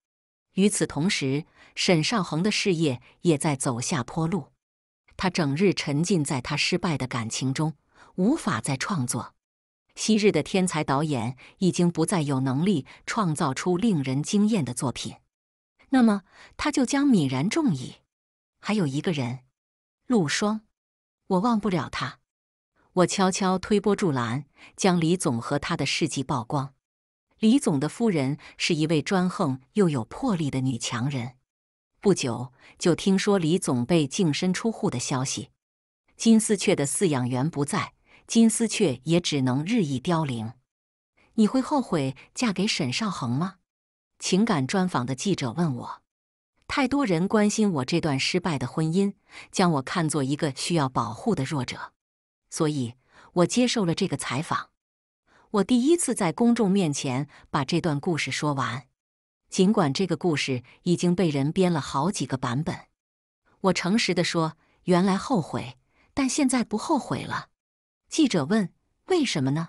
与此同时，沈绍恒的事业也在走下坡路，他整日沉浸在他失败的感情中，无法再创作。昔日的天才导演已经不再有能力创造出令人惊艳的作品，那么他就将泯然众矣。还有一个人，陆霜，我忘不了他。我悄悄推波助澜，将李总和他的事迹曝光。李总的夫人是一位专横又有魄力的女强人。不久就听说李总被净身出户的消息，金丝雀的饲养员不在，金丝雀也只能日益凋零。你会后悔嫁给沈少恒吗？情感专访的记者问我，太多人关心我这段失败的婚姻，将我看作一个需要保护的弱者，所以我接受了这个采访。我第一次在公众面前把这段故事说完。尽管这个故事已经被人编了好几个版本，我诚实的说，原来后悔，但现在不后悔了。记者问：“为什么呢？”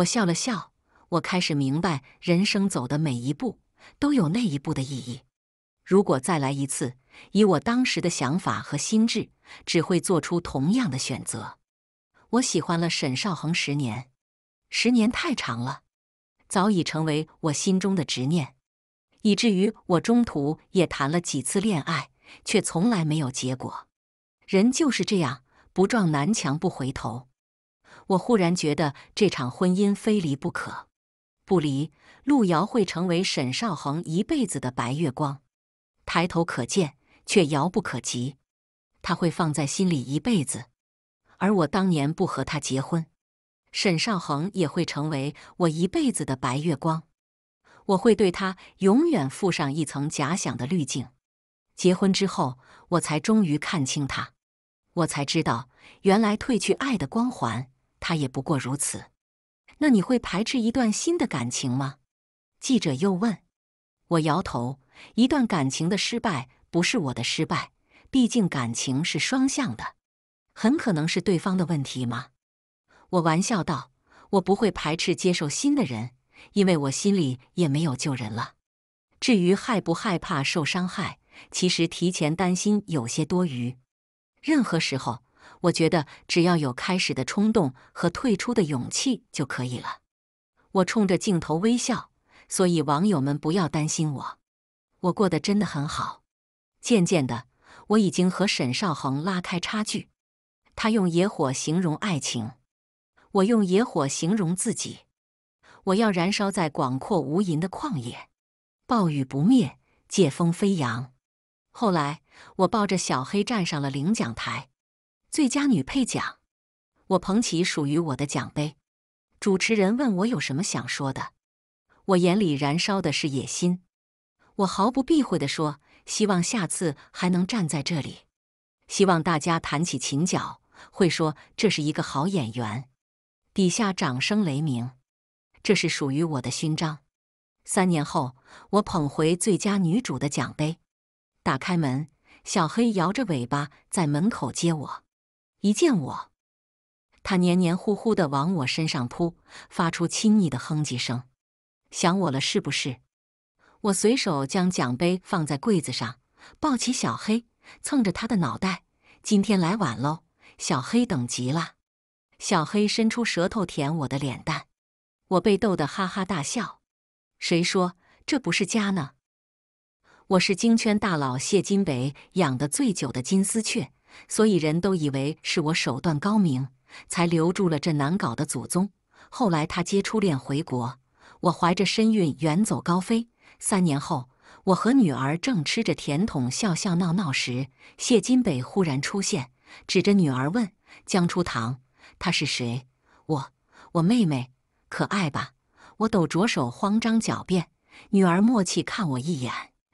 我笑了笑，我开始明白，人生走的每一步都有那一步的意义。如果再来一次，以我当时的想法和心智，只会做出同样的选择。我喜欢了沈少恒十年，十年太长了，早已成为我心中的执念。以至于我中途也谈了几次恋爱，却从来没有结果。人就是这样，不撞南墙不回头。我忽然觉得这场婚姻非离不可，不离，路遥会成为沈少恒一辈子的白月光，抬头可见却遥不可及，他会放在心里一辈子。而我当年不和他结婚，沈少恒也会成为我一辈子的白月光。我会对他永远附上一层假想的滤镜。结婚之后，我才终于看清他，我才知道，原来褪去爱的光环，他也不过如此。那你会排斥一段新的感情吗？记者又问。我摇头。一段感情的失败不是我的失败，毕竟感情是双向的，很可能是对方的问题吗？我玩笑道：“我不会排斥接受新的人。”因为我心里也没有救人了。至于害不害怕受伤害，其实提前担心有些多余。任何时候，我觉得只要有开始的冲动和退出的勇气就可以了。我冲着镜头微笑，所以网友们不要担心我，我过得真的很好。渐渐的，我已经和沈少恒拉开差距。他用野火形容爱情，我用野火形容自己。我要燃烧在广阔无垠的旷野，暴雨不灭，借风飞扬。后来，我抱着小黑站上了领奖台，最佳女配奖。我捧起属于我的奖杯，主持人问我有什么想说的。我眼里燃烧的是野心。我毫不避讳的说：“希望下次还能站在这里，希望大家谈起秦角会说这是一个好演员。”底下掌声雷鸣。这是属于我的勋章。三年后，我捧回最佳女主的奖杯。打开门，小黑摇着尾巴在门口接我。一见我，他黏黏糊糊的往我身上扑，发出亲昵的哼唧声。想我了是不是？我随手将奖杯放在柜子上，抱起小黑，蹭着他的脑袋。今天来晚喽，小黑等急了。小黑伸出舌头舔我的脸蛋。我被逗得哈哈大笑，谁说这不是家呢？我是京圈大佬谢金北养的最久的金丝雀，所以人都以为是我手段高明才留住了这难搞的祖宗。后来他接初恋回国，我怀着身孕远走高飞。三年后，我和女儿正吃着甜筒，笑笑闹闹时，谢金北忽然出现，指着女儿问：“江初堂，她是谁？”“我，我妹妹。”可爱吧？我抖着手，慌张狡辩。女儿默契看我一眼，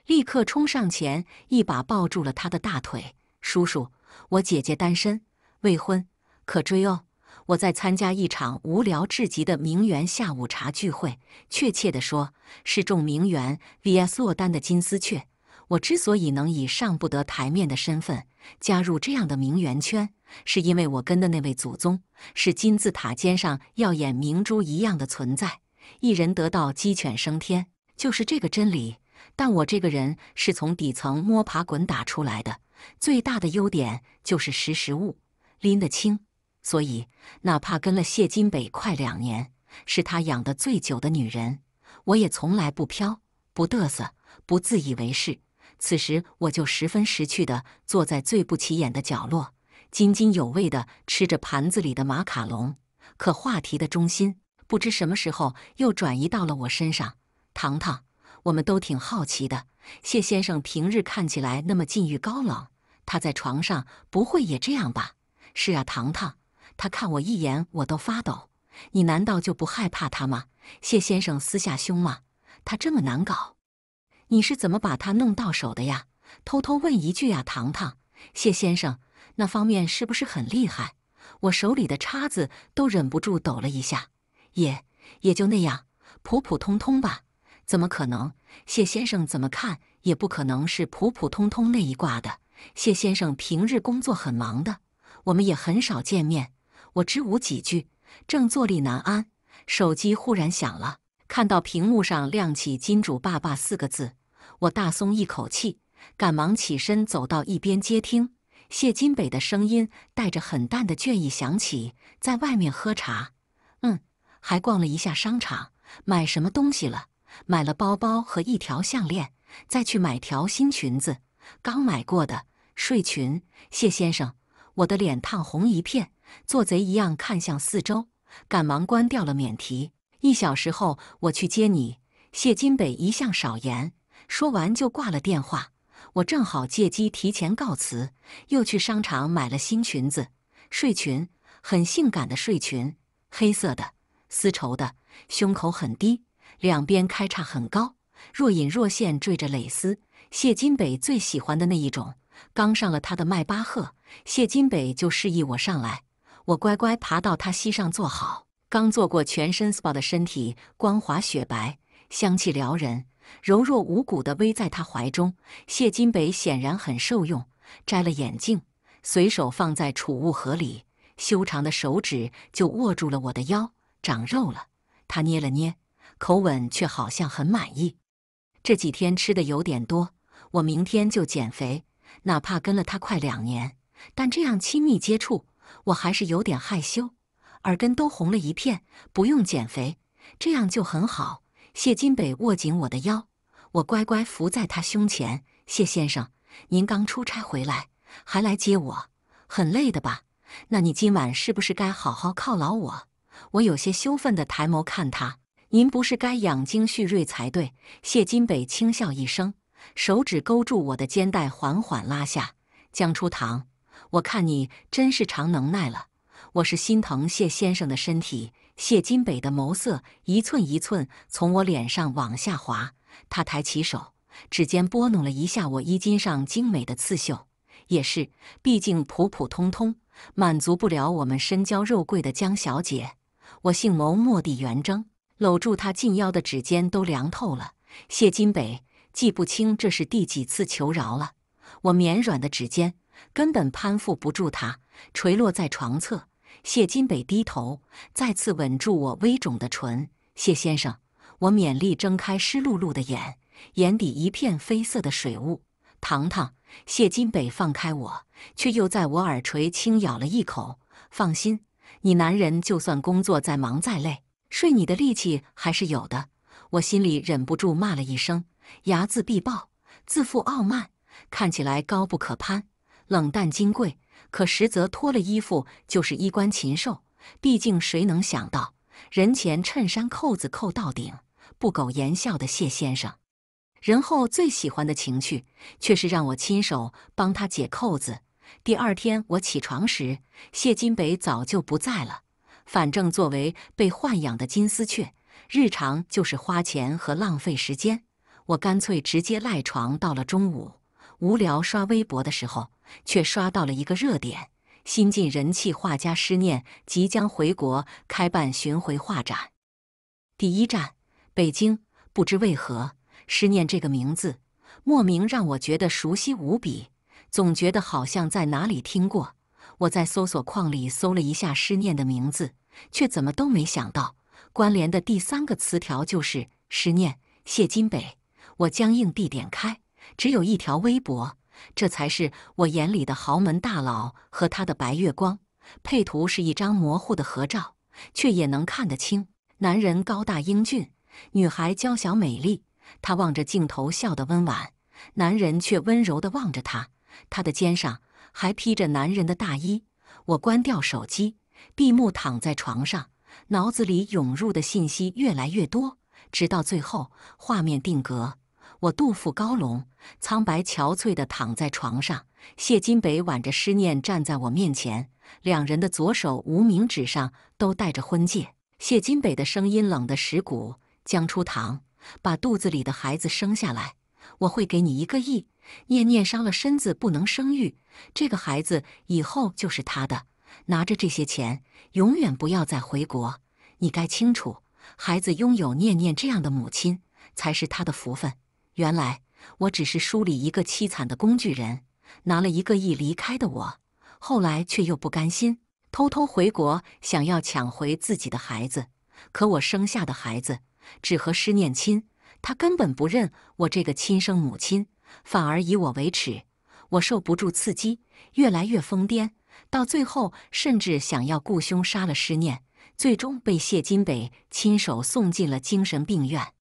立刻冲上前，一把抱住了她的大腿。叔叔，我姐姐单身未婚，可追哦！我在参加一场无聊至极的名媛下午茶聚会，确切的说，是众名媛 vs 落单的金丝雀。我之所以能以上不得台面的身份加入这样的名媛圈，是因为我跟的那位祖宗是金字塔尖上耀眼明珠一样的存在，一人得道鸡犬升天，就是这个真理。但我这个人是从底层摸爬滚打出来的，最大的优点就是识时务，拎得清。所以，哪怕跟了谢金北快两年，是他养的最久的女人，我也从来不飘，不嘚瑟，不自以为是。此时，我就十分识趣地坐在最不起眼的角落。津津有味地吃着盘子里的马卡龙，可话题的中心不知什么时候又转移到了我身上。糖糖，我们都挺好奇的，谢先生平日看起来那么禁欲高冷，他在床上不会也这样吧？是啊，糖糖，他看我一眼我都发抖，你难道就不害怕他吗？谢先生私下凶吗？他这么难搞，你是怎么把他弄到手的呀？偷偷问一句啊，糖糖，谢先生。那方面是不是很厉害？我手里的叉子都忍不住抖了一下，也也就那样，普普通通吧？怎么可能？谢先生怎么看也不可能是普普通通那一挂的。谢先生平日工作很忙的，我们也很少见面。我支吾几句，正坐立难安，手机忽然响了，看到屏幕上亮起“金主爸爸”四个字，我大松一口气，赶忙起身走到一边接听。谢金北的声音带着很淡的倦意响起：“在外面喝茶，嗯，还逛了一下商场，买什么东西了？买了包包和一条项链，再去买条新裙子，刚买过的睡裙。”谢先生，我的脸烫红一片，做贼一样看向四周，赶忙关掉了免提。一小时后我去接你。谢金北一向少言，说完就挂了电话。我正好借机提前告辞，又去商场买了新裙子，睡裙，很性感的睡裙，黑色的，丝绸的，胸口很低，两边开叉很高，若隐若现缀着蕾丝，谢金北最喜欢的那一种。刚上了他的迈巴赫，谢金北就示意我上来，我乖乖爬到他膝上坐好，刚坐过全身 SPA 的身体光滑雪白，香气撩人。柔弱无骨的偎在他怀中，谢金北显然很受用，摘了眼镜，随手放在储物盒里，修长的手指就握住了我的腰，长肉了。他捏了捏，口吻却好像很满意。这几天吃的有点多，我明天就减肥。哪怕跟了他快两年，但这样亲密接触，我还是有点害羞，耳根都红了一片。不用减肥，这样就很好。谢金北握紧我的腰，我乖乖伏在他胸前。谢先生，您刚出差回来，还来接我，很累的吧？那你今晚是不是该好好犒劳我？我有些羞愤地抬眸看他，您不是该养精蓄锐才对。谢金北轻笑一声，手指勾住我的肩带，缓缓拉下。江初堂，我看你真是长能耐了。我是心疼谢先生的身体。谢金北的眸色一寸一寸从我脸上往下滑，他抬起手，指尖拨弄了一下我衣襟上精美的刺绣。也是，毕竟普普通通，满足不了我们身娇肉贵的江小姐。我性牟，蓦地圆睁，搂住他近腰的指尖都凉透了。谢金北记不清这是第几次求饶了，我绵软的指尖根本攀附不住他，垂落在床侧。谢金北低头，再次吻住我微肿的唇。谢先生，我勉力睁开湿漉漉的眼，眼底一片绯色的水雾。糖糖，谢金北放开我，却又在我耳垂轻咬了一口。放心，你男人就算工作再忙再累，睡你的力气还是有的。我心里忍不住骂了一声，睚眦必报，自负傲慢，看起来高不可攀，冷淡金贵。可实则脱了衣服就是衣冠禽兽。毕竟谁能想到，人前衬衫扣子扣到顶，不苟言笑的谢先生，人后最喜欢的情趣却是让我亲手帮他解扣子。第二天我起床时，谢金北早就不在了。反正作为被豢养的金丝雀，日常就是花钱和浪费时间。我干脆直接赖床到了中午。无聊刷微博的时候，却刷到了一个热点：新晋人气画家失念即将回国开办巡回画展，第一站北京。不知为何，失念这个名字莫名让我觉得熟悉无比，总觉得好像在哪里听过。我在搜索框里搜了一下失念的名字，却怎么都没想到关联的第三个词条就是失念谢金北。我僵硬地点开。只有一条微博，这才是我眼里的豪门大佬和他的白月光。配图是一张模糊的合照，却也能看得清。男人高大英俊，女孩娇小美丽。他望着镜头笑得温婉，男人却温柔地望着她。他的肩上还披着男人的大衣。我关掉手机，闭目躺在床上，脑子里涌入的信息越来越多，直到最后画面定格。我肚腹高隆，苍白憔悴地躺在床上。谢金北挽着施念站在我面前，两人的左手无名指上都戴着婚戒。谢金北的声音冷得蚀骨：“江初堂，把肚子里的孩子生下来，我会给你一个亿。念念伤了身子，不能生育，这个孩子以后就是他的。拿着这些钱，永远不要再回国。你该清楚，孩子拥有念念这样的母亲，才是他的福分。”原来我只是书里一个凄惨的工具人，拿了一个亿离开的我，后来却又不甘心，偷偷回国想要抢回自己的孩子。可我生下的孩子只和施念亲，他根本不认我这个亲生母亲，反而以我为耻。我受不住刺激，越来越疯癫，到最后甚至想要雇凶杀了施念，最终被谢金北亲手送进了精神病院。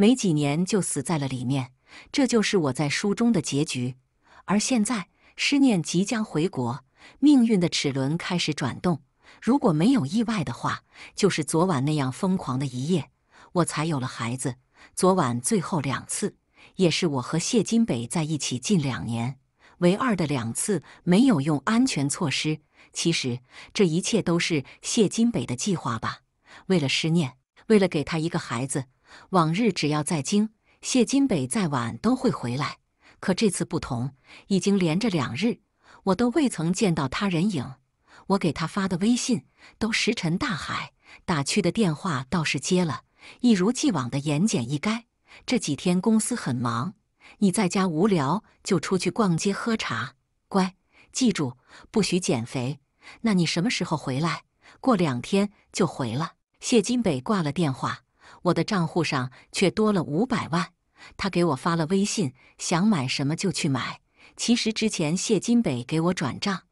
没几年就死在了里面，这就是我在书中的结局。而现在，失念即将回国，命运的齿轮开始转动。如果没有意外的话，就是昨晚那样疯狂的一夜，我才有了孩子。昨晚最后两次，也是我和谢金北在一起近两年唯二的两次没有用安全措施。其实这一切都是谢金北的计划吧？为了失念，为了给他一个孩子。往日只要在京，谢金北再晚都会回来。可这次不同，已经连着两日，我都未曾见到他人影。我给他发的微信都石沉大海，打去的电话倒是接了，一如既往的言简意赅。这几天公司很忙，你在家无聊就出去逛街喝茶，乖，记住不许减肥。那你什么时候回来？过两天就回了。谢金北挂了电话。我的账户上却多了五百万，他给我发了微信，想买什么就去买。其实之前谢金北给我转账，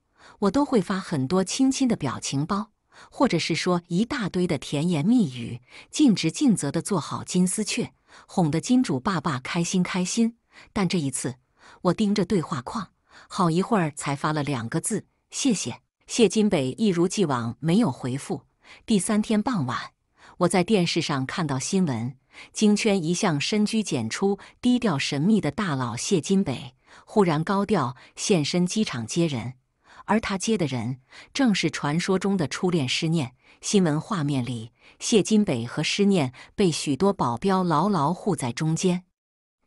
我都会发很多亲亲的表情包，或者是说一大堆的甜言蜜语，尽职尽责的做好金丝雀，哄得金主爸爸开心开心。但这一次，我盯着对话框，好一会儿才发了两个字：谢谢。谢金北一如既往没有回复。第三天傍晚。我在电视上看到新闻，京圈一向深居简出、低调神秘的大佬谢金北，忽然高调现身机场接人，而他接的人正是传说中的初恋失念。新闻画面里，谢金北和失念被许多保镖牢牢护在中间，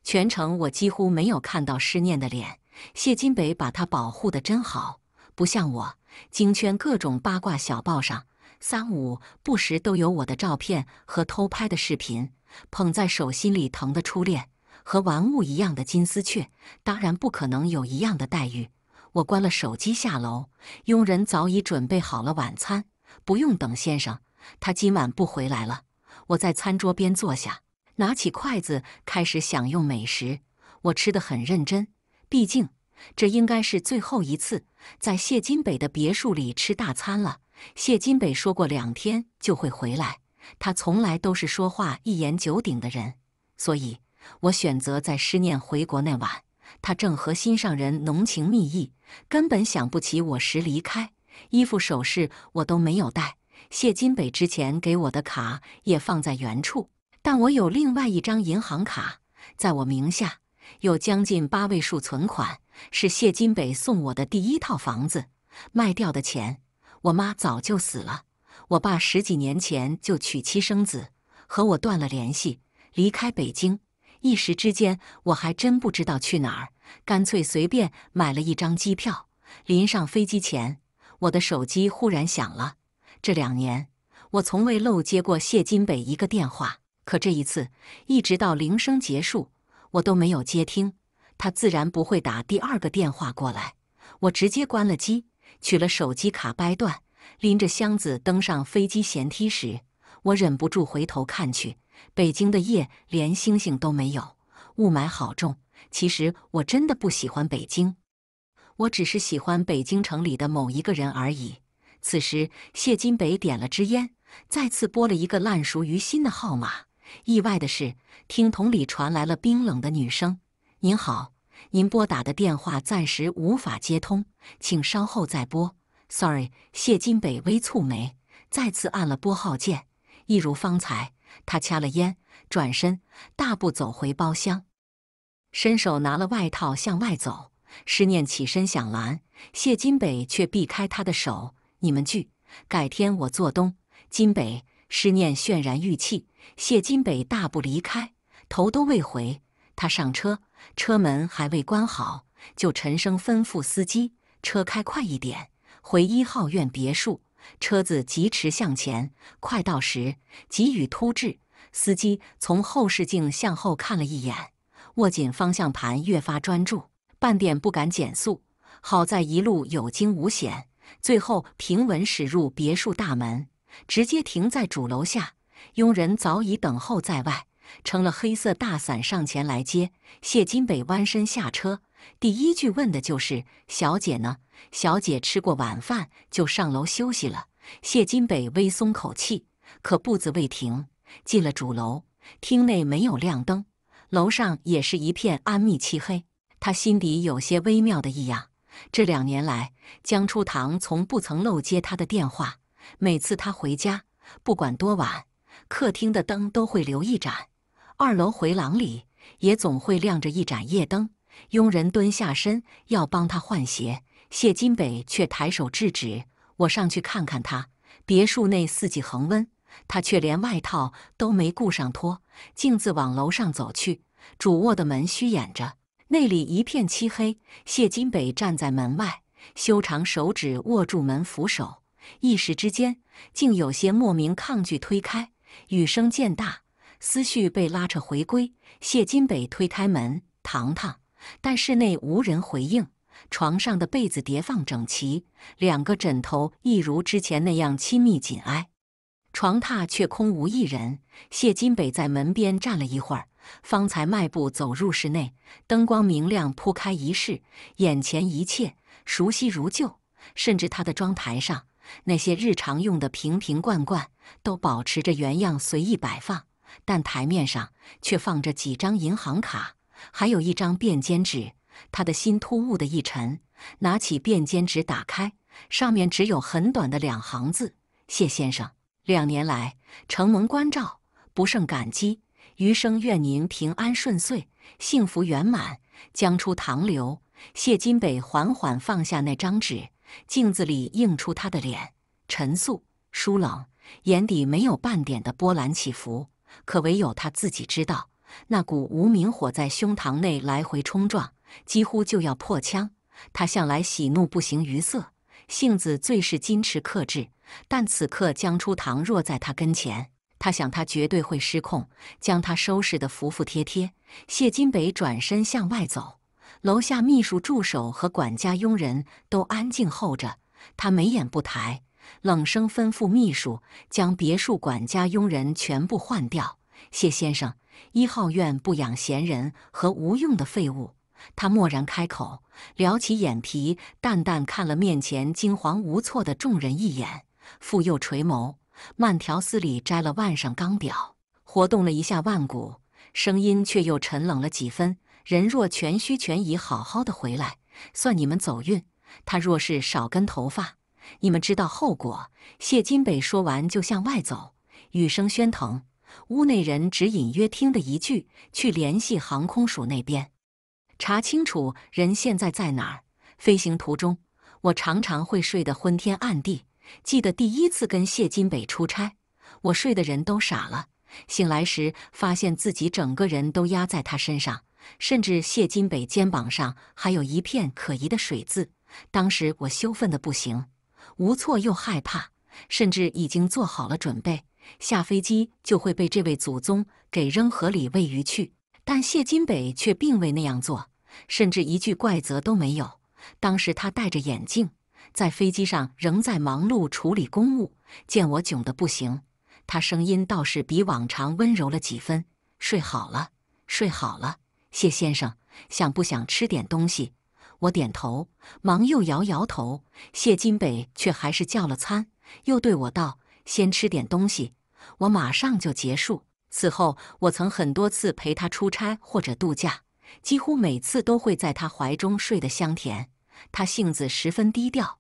全程我几乎没有看到失念的脸。谢金北把他保护的真好，不像我，京圈各种八卦小报上。三五不时都有我的照片和偷拍的视频捧在手心里疼的初恋和玩物一样的金丝雀，当然不可能有一样的待遇。我关了手机下楼，佣人早已准备好了晚餐，不用等先生。他今晚不回来了。我在餐桌边坐下，拿起筷子开始享用美食。我吃得很认真，毕竟这应该是最后一次在谢金北的别墅里吃大餐了。谢金北说过两天就会回来，他从来都是说话一言九鼎的人，所以我选择在施念回国那晚，他正和心上人浓情蜜意，根本想不起我时离开。衣服首饰我都没有带，谢金北之前给我的卡也放在原处，但我有另外一张银行卡在我名下，有将近八位数存款，是谢金北送我的第一套房子卖掉的钱。我妈早就死了，我爸十几年前就娶妻生子，和我断了联系，离开北京。一时之间，我还真不知道去哪儿，干脆随便买了一张机票。临上飞机前，我的手机忽然响了。这两年我从未漏接过谢金北一个电话，可这一次，一直到铃声结束，我都没有接听。他自然不会打第二个电话过来，我直接关了机。取了手机卡，掰断，拎着箱子登上飞机舷梯时，我忍不住回头看去。北京的夜连星星都没有，雾霾好重。其实我真的不喜欢北京，我只是喜欢北京城里的某一个人而已。此时，谢金北点了支烟，再次拨了一个烂熟于心的号码。意外的是，听筒里传来了冰冷的女声：“您好。”您拨打的电话暂时无法接通，请稍后再拨。Sorry，谢金北微蹙眉，再次按了拨号键，一如方才。他掐了烟，转身大步走回包厢，伸手拿了外套向外走。施念起身想拦，谢金北却避开他的手：“你们聚，改天我做东。”金北施念渲然欲泣，谢金北大步离开，头都未回。他上车。车门还未关好，就沉声吩咐司机：“车开快一点，回一号院别墅。”车子疾驰向前，快到时，急雨突至。司机从后视镜向后看了一眼，握紧方向盘，越发专注，半点不敢减速。好在一路有惊无险，最后平稳驶入别墅大门，直接停在主楼下。佣人早已等候在外。撑了黑色大伞上前来接谢金北，弯身下车，第一句问的就是：“小姐呢？”小姐吃过晚饭就上楼休息了。谢金北微松口气，可步子未停，进了主楼厅内没有亮灯，楼上也是一片安谧漆黑。他心底有些微妙的异样。这两年来，江初堂从不曾漏接他的电话，每次他回家，不管多晚，客厅的灯都会留一盏。二楼回廊里也总会亮着一盏夜灯。佣人蹲下身要帮他换鞋，谢金北却抬手制止：“我上去看看他。”别墅内四季恒温，他却连外套都没顾上脱，径自往楼上走去。主卧的门虚掩着，内里一片漆黑。谢金北站在门外，修长手指握住门扶手，一时之间竟有些莫名抗拒推开。雨声渐大。思绪被拉扯回归，谢金北推开门，糖糖，但室内无人回应。床上的被子叠放整齐，两个枕头一如之前那样亲密紧挨，床榻却空无一人。谢金北在门边站了一会儿，方才迈步走入室内。灯光明亮铺开一室，眼前一切熟悉如旧，甚至他的妆台上那些日常用的瓶瓶罐罐都保持着原样随意摆放。但台面上却放着几张银行卡，还有一张便笺纸。他的心突兀的一沉，拿起便笺纸，打开，上面只有很短的两行字：“谢先生，两年来承蒙关照，不胜感激。余生愿您平安顺遂，幸福圆满。”将出唐流，谢金北缓缓放下那张纸，镜子里映出他的脸，沉肃、疏冷，眼底没有半点的波澜起伏。可唯有他自己知道，那股无名火在胸膛内来回冲撞，几乎就要破腔。他向来喜怒不形于色，性子最是矜持克制。但此刻江初堂若在他跟前，他想他绝对会失控，将他收拾得服服帖帖。谢金北转身向外走，楼下秘书、助手和管家佣人都安静候着，他眉眼不抬。冷声吩咐秘书，将别墅管家佣人全部换掉。谢先生，一号院不养闲人和无用的废物。他蓦然开口，撩起眼皮，淡淡看了面前惊惶无措的众人一眼，复又垂眸，慢条斯理摘了腕上钢表，活动了一下腕骨，声音却又沉冷了几分：“人若全虚全仪，好好的回来，算你们走运。他若是少根头发。”你们知道后果。谢金北说完就向外走，雨声喧腾，屋内人只隐约听得一句：“去联系航空署那边，查清楚人现在在哪儿。”飞行途中，我常常会睡得昏天暗地。记得第一次跟谢金北出差，我睡的人都傻了。醒来时，发现自己整个人都压在他身上，甚至谢金北肩膀上还有一片可疑的水渍。当时我羞愤的不行。无措又害怕，甚至已经做好了准备，下飞机就会被这位祖宗给扔河里喂鱼去。但谢金北却并未那样做，甚至一句怪责都没有。当时他戴着眼镜，在飞机上仍在忙碌处理公务。见我窘得不行，他声音倒是比往常温柔了几分：“睡好了，睡好了，谢先生，想不想吃点东西？”我点头，忙又摇摇头。谢金北却还是叫了餐，又对我道：“先吃点东西，我马上就结束。”此后，我曾很多次陪他出差或者度假，几乎每次都会在他怀中睡得香甜。他性子十分低调，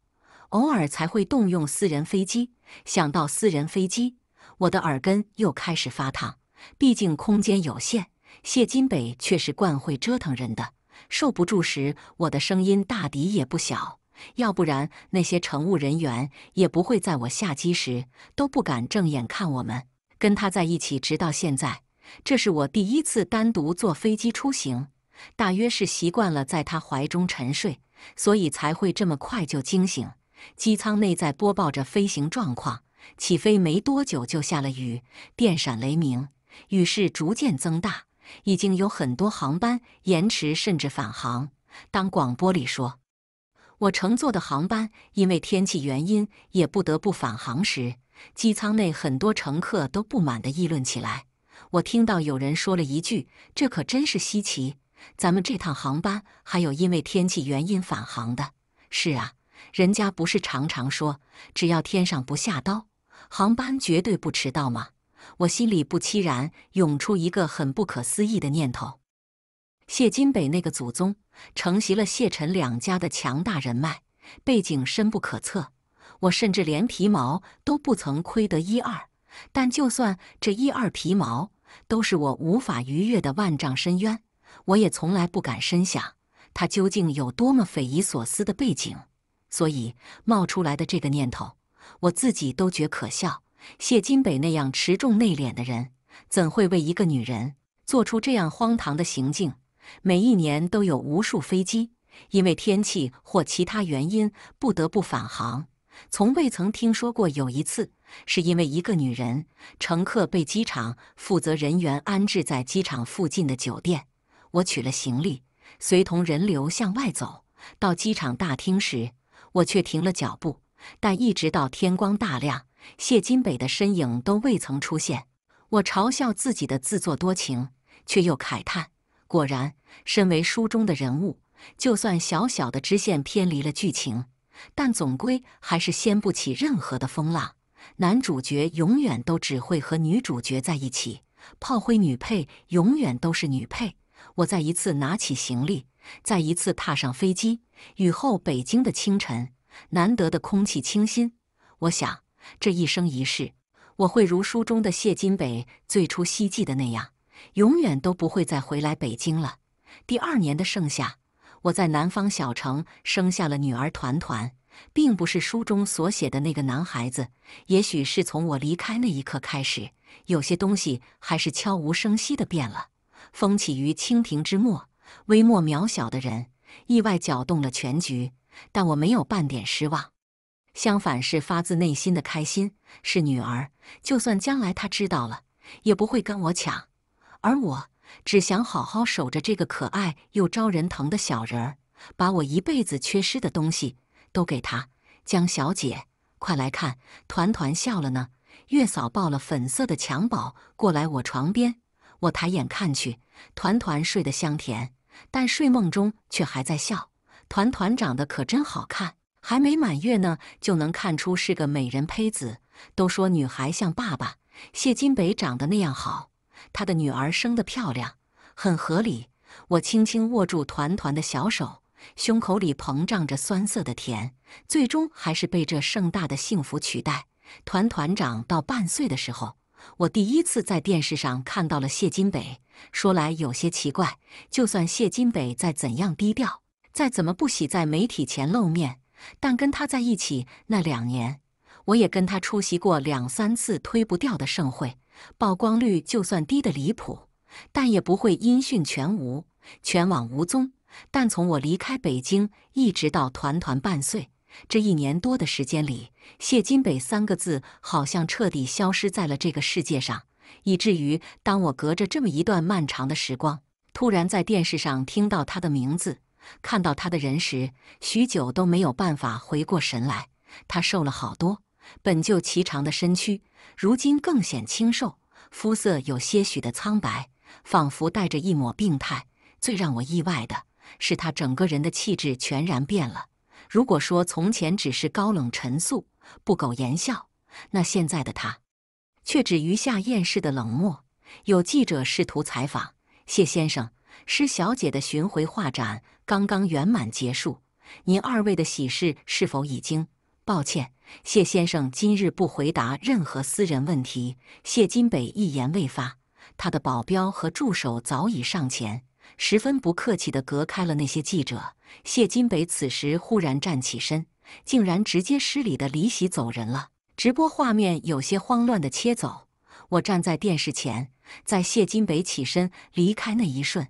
偶尔才会动用私人飞机。想到私人飞机，我的耳根又开始发烫。毕竟空间有限，谢金北却是惯会折腾人的。受不住时，我的声音大抵也不小，要不然那些乘务人员也不会在我下机时都不敢正眼看我们。跟他在一起直到现在，这是我第一次单独坐飞机出行。大约是习惯了在他怀中沉睡，所以才会这么快就惊醒。机舱内在播报着飞行状况，起飞没多久就下了雨，电闪雷鸣，雨势逐渐增大。已经有很多航班延迟，甚至返航。当广播里说“我乘坐的航班因为天气原因也不得不返航”时，机舱内很多乘客都不满地议论起来。我听到有人说了一句：“这可真是稀奇，咱们这趟航班还有因为天气原因返航的。”是啊，人家不是常常说，只要天上不下刀，航班绝对不迟到吗？我心里不期然涌出一个很不可思议的念头：谢金北那个祖宗承袭了谢陈两家的强大人脉背景，深不可测。我甚至连皮毛都不曾窥得一二。但就算这一二皮毛，都是我无法逾越的万丈深渊。我也从来不敢深想他究竟有多么匪夷所思的背景。所以冒出来的这个念头，我自己都觉可笑。谢金北那样持重内敛的人，怎会为一个女人做出这样荒唐的行径？每一年都有无数飞机因为天气或其他原因不得不返航，从未曾听说过有一次是因为一个女人，乘客被机场负责人员安置在机场附近的酒店。我取了行李，随同人流向外走，到机场大厅时，我却停了脚步，但一直到天光大亮。谢金北的身影都未曾出现，我嘲笑自己的自作多情，却又慨叹：果然，身为书中的人物，就算小小的支线偏离了剧情，但总归还是掀不起任何的风浪。男主角永远都只会和女主角在一起，炮灰女配永远都是女配。我再一次拿起行李，再一次踏上飞机。雨后北京的清晨，难得的空气清新，我想。这一生一世，我会如书中的谢金北最初希冀的那样，永远都不会再回来北京了。第二年的盛夏，我在南方小城生下了女儿团团，并不是书中所写的那个男孩子。也许是从我离开那一刻开始，有些东西还是悄无声息的变了。风起于青萍之末，微末渺小的人意外搅动了全局，但我没有半点失望。相反是发自内心的开心，是女儿。就算将来她知道了，也不会跟我抢。而我只想好好守着这个可爱又招人疼的小人儿，把我一辈子缺失的东西都给她。江小姐，快来看，团团笑了呢！月嫂抱了粉色的襁褓过来我床边，我抬眼看去，团团睡得香甜，但睡梦中却还在笑。团团长得可真好看。还没满月呢，就能看出是个美人胚子。都说女孩像爸爸，谢金北长得那样好，他的女儿生得漂亮，很合理。我轻轻握住团团的小手，胸口里膨胀着酸涩的甜，最终还是被这盛大的幸福取代。团团长到半岁的时候，我第一次在电视上看到了谢金北。说来有些奇怪，就算谢金北再怎样低调，再怎么不喜在媒体前露面。但跟他在一起那两年，我也跟他出席过两三次推不掉的盛会，曝光率就算低得离谱，但也不会音讯全无、全网无踪。但从我离开北京一直到团团半岁这一年多的时间里，“谢金北”三个字好像彻底消失在了这个世界上，以至于当我隔着这么一段漫长的时光，突然在电视上听到他的名字。看到他的人时，许久都没有办法回过神来。他瘦了好多，本就颀长的身躯，如今更显清瘦，肤色有些许的苍白，仿佛带着一抹病态。最让我意外的是，他整个人的气质全然变了。如果说从前只是高冷沉肃、不苟言笑，那现在的他，却只余下厌世的冷漠。有记者试图采访谢先生。施小姐的巡回画展刚刚圆满结束，您二位的喜事是否已经？抱歉，谢先生今日不回答任何私人问题。谢金北一言未发，他的保镖和助手早已上前，十分不客气地隔开了那些记者。谢金北此时忽然站起身，竟然直接失礼地离席走人了。直播画面有些慌乱地切走，我站在电视前，在谢金北起身离开那一瞬。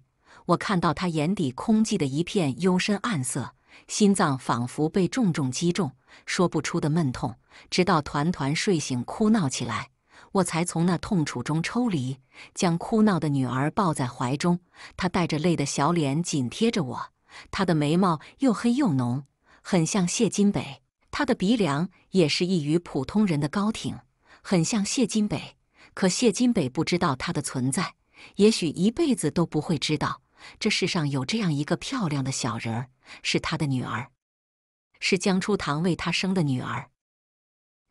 我看到他眼底空寂的一片幽深暗色，心脏仿佛被重重击中，说不出的闷痛。直到团团睡醒哭闹起来，我才从那痛楚中抽离，将哭闹的女儿抱在怀中。她带着泪的小脸紧贴着我，她的眉毛又黑又浓，很像谢金北。她的鼻梁也是异于普通人的高挺，很像谢金北。可谢金北不知道她的存在，也许一辈子都不会知道。这世上有这样一个漂亮的小人儿，是他的女儿，是江初堂为他生的女儿。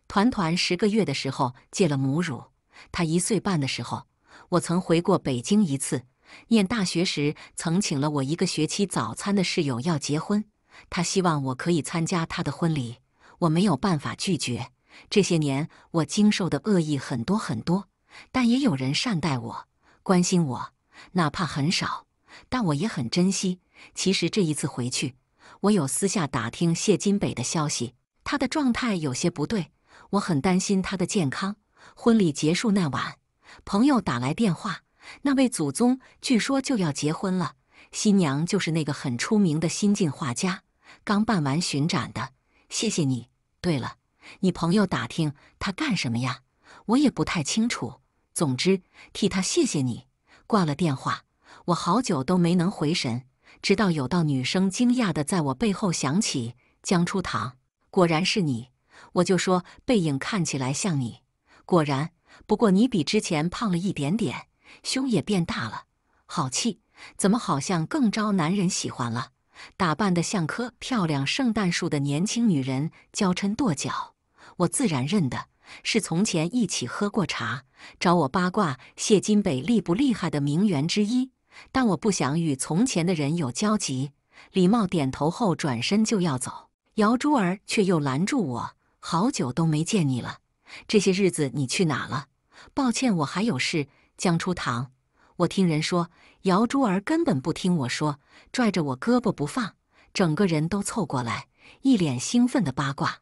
团团十个月的时候戒了母乳，他一岁半的时候，我曾回过北京一次。念大学时，曾请了我一个学期早餐的室友要结婚，他希望我可以参加他的婚礼，我没有办法拒绝。这些年，我经受的恶意很多很多，但也有人善待我，关心我，哪怕很少。但我也很珍惜。其实这一次回去，我有私下打听谢金北的消息，他的状态有些不对，我很担心他的健康。婚礼结束那晚，朋友打来电话，那位祖宗据说就要结婚了，新娘就是那个很出名的新晋画家，刚办完巡展的。谢谢你。对了，你朋友打听他干什么呀？我也不太清楚。总之，替他谢谢你。挂了电话。我好久都没能回神，直到有道女声惊讶地在我背后响起：“江初棠，果然是你！我就说背影看起来像你，果然。不过你比之前胖了一点点，胸也变大了，好气！怎么好像更招男人喜欢了？打扮得像棵漂亮圣诞树的年轻女人，娇嗔跺脚，我自然认得，是从前一起喝过茶、找我八卦谢金北厉不厉害的名媛之一。”但我不想与从前的人有交集。礼貌点头后，转身就要走。姚珠儿却又拦住我：“好久都没见你了，这些日子你去哪了？”抱歉，我还有事。江初堂，我听人说姚珠儿根本不听我说，拽着我胳膊不放，整个人都凑过来，一脸兴奋的八卦：“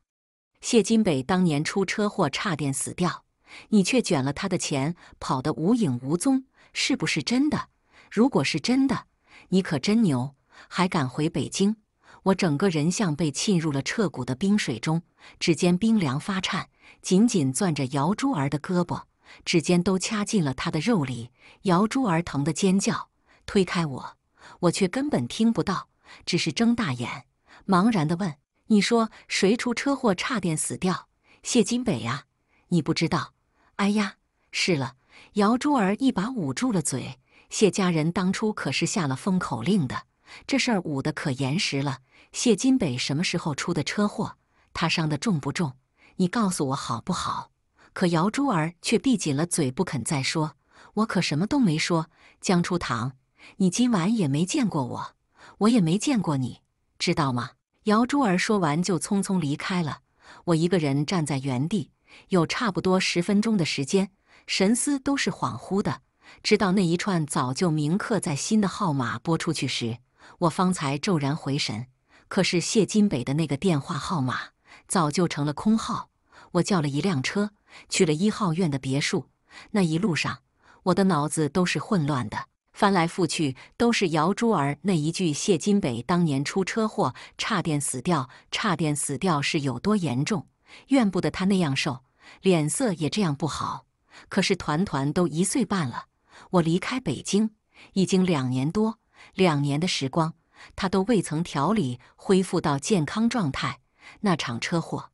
谢金北当年出车祸差点死掉，你却卷了他的钱跑得无影无踪，是不是真的？”如果是真的，你可真牛，还敢回北京？我整个人像被浸入了彻骨的冰水中，指尖冰凉发颤，紧紧攥着姚珠儿的胳膊，指尖都掐进了她的肉里。姚珠儿疼得尖叫，推开我，我却根本听不到，只是睁大眼，茫然地问：“你说谁出车祸，差点死掉？谢金北啊？你不知道？哎呀，是了。”姚珠儿一把捂住了嘴。谢家人当初可是下了封口令的，这事儿捂得可严实了。谢金北什么时候出的车祸？他伤得重不重？你告诉我好不好？可姚珠儿却闭紧了嘴，不肯再说。我可什么都没说。江初堂，你今晚也没见过我，我也没见过你，知道吗？姚珠儿说完，就匆匆离开了。我一个人站在原地，有差不多十分钟的时间，神思都是恍惚的。直到那一串早就铭刻在心的号码拨出去时，我方才骤然回神。可是谢金北的那个电话号码早就成了空号。我叫了一辆车，去了一号院的别墅。那一路上，我的脑子都是混乱的，翻来覆去都是姚珠儿那一句：“谢金北当年出车祸，差点死掉，差点死掉是有多严重？怨不得他那样瘦，脸色也这样不好。可是团团都一岁半了。”我离开北京已经两年多，两年的时光，他都未曾调理恢复到健康状态。那场车祸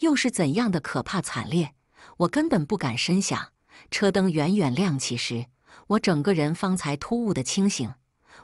又是怎样的可怕惨烈？我根本不敢深想。车灯远远亮起时，我整个人方才突兀的清醒。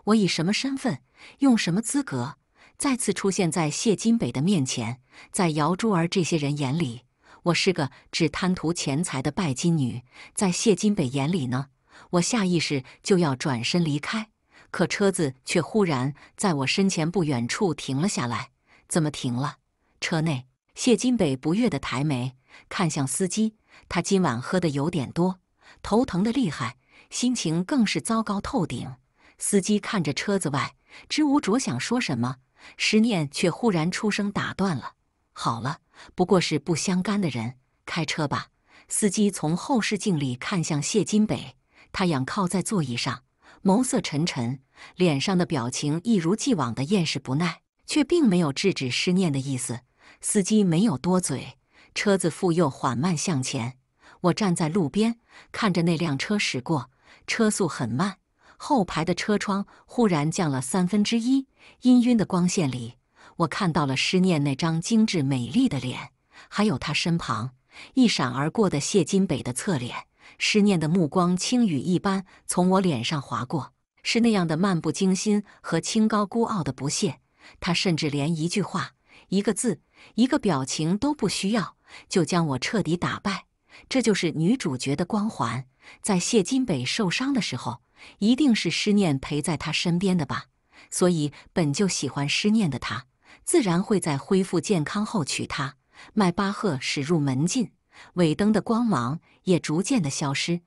我以什么身份，用什么资格，再次出现在谢金北的面前？在姚珠儿这些人眼里，我是个只贪图钱财的拜金女。在谢金北眼里呢？我下意识就要转身离开，可车子却忽然在我身前不远处停了下来。怎么停了？车内，谢金北不悦地抬眉看向司机，他今晚喝的有点多，头疼的厉害，心情更是糟糕透顶。司机看着车子外，知无着想说什么，十念却忽然出声打断了：“好了，不过是不相干的人，开车吧。”司机从后视镜里看向谢金北。他仰靠在座椅上，眸色沉沉，脸上的表情一如既往的厌世不耐，却并没有制止施念的意思。司机没有多嘴，车子复又缓慢向前。我站在路边，看着那辆车驶过，车速很慢。后排的车窗忽然降了三分之一，氤氲的光线里，我看到了施念那张精致美丽的脸，还有他身旁一闪而过的谢金北的侧脸。思念的目光，轻雨一般从我脸上划过，是那样的漫不经心和清高孤傲的不屑。他甚至连一句话、一个字、一个表情都不需要，就将我彻底打败。这就是女主角的光环。在谢金北受伤的时候，一定是思念陪在他身边的吧？所以本就喜欢思念的他，自然会在恢复健康后娶她。迈巴赫驶入门禁。尾灯的光芒也逐渐的消失，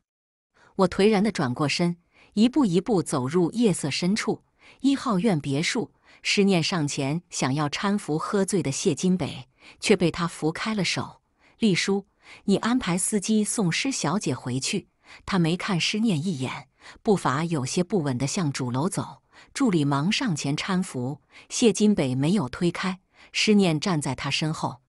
我颓然地转过身，一步一步走入夜色深处。一号院别墅，施念上前想要搀扶喝醉的谢金北，却被他扶开了手。丽叔，你安排司机送施小姐回去。他没看施念一眼，步伐有些不稳地向主楼走。助理忙上前搀扶，谢金北没有推开。施念站在他身后。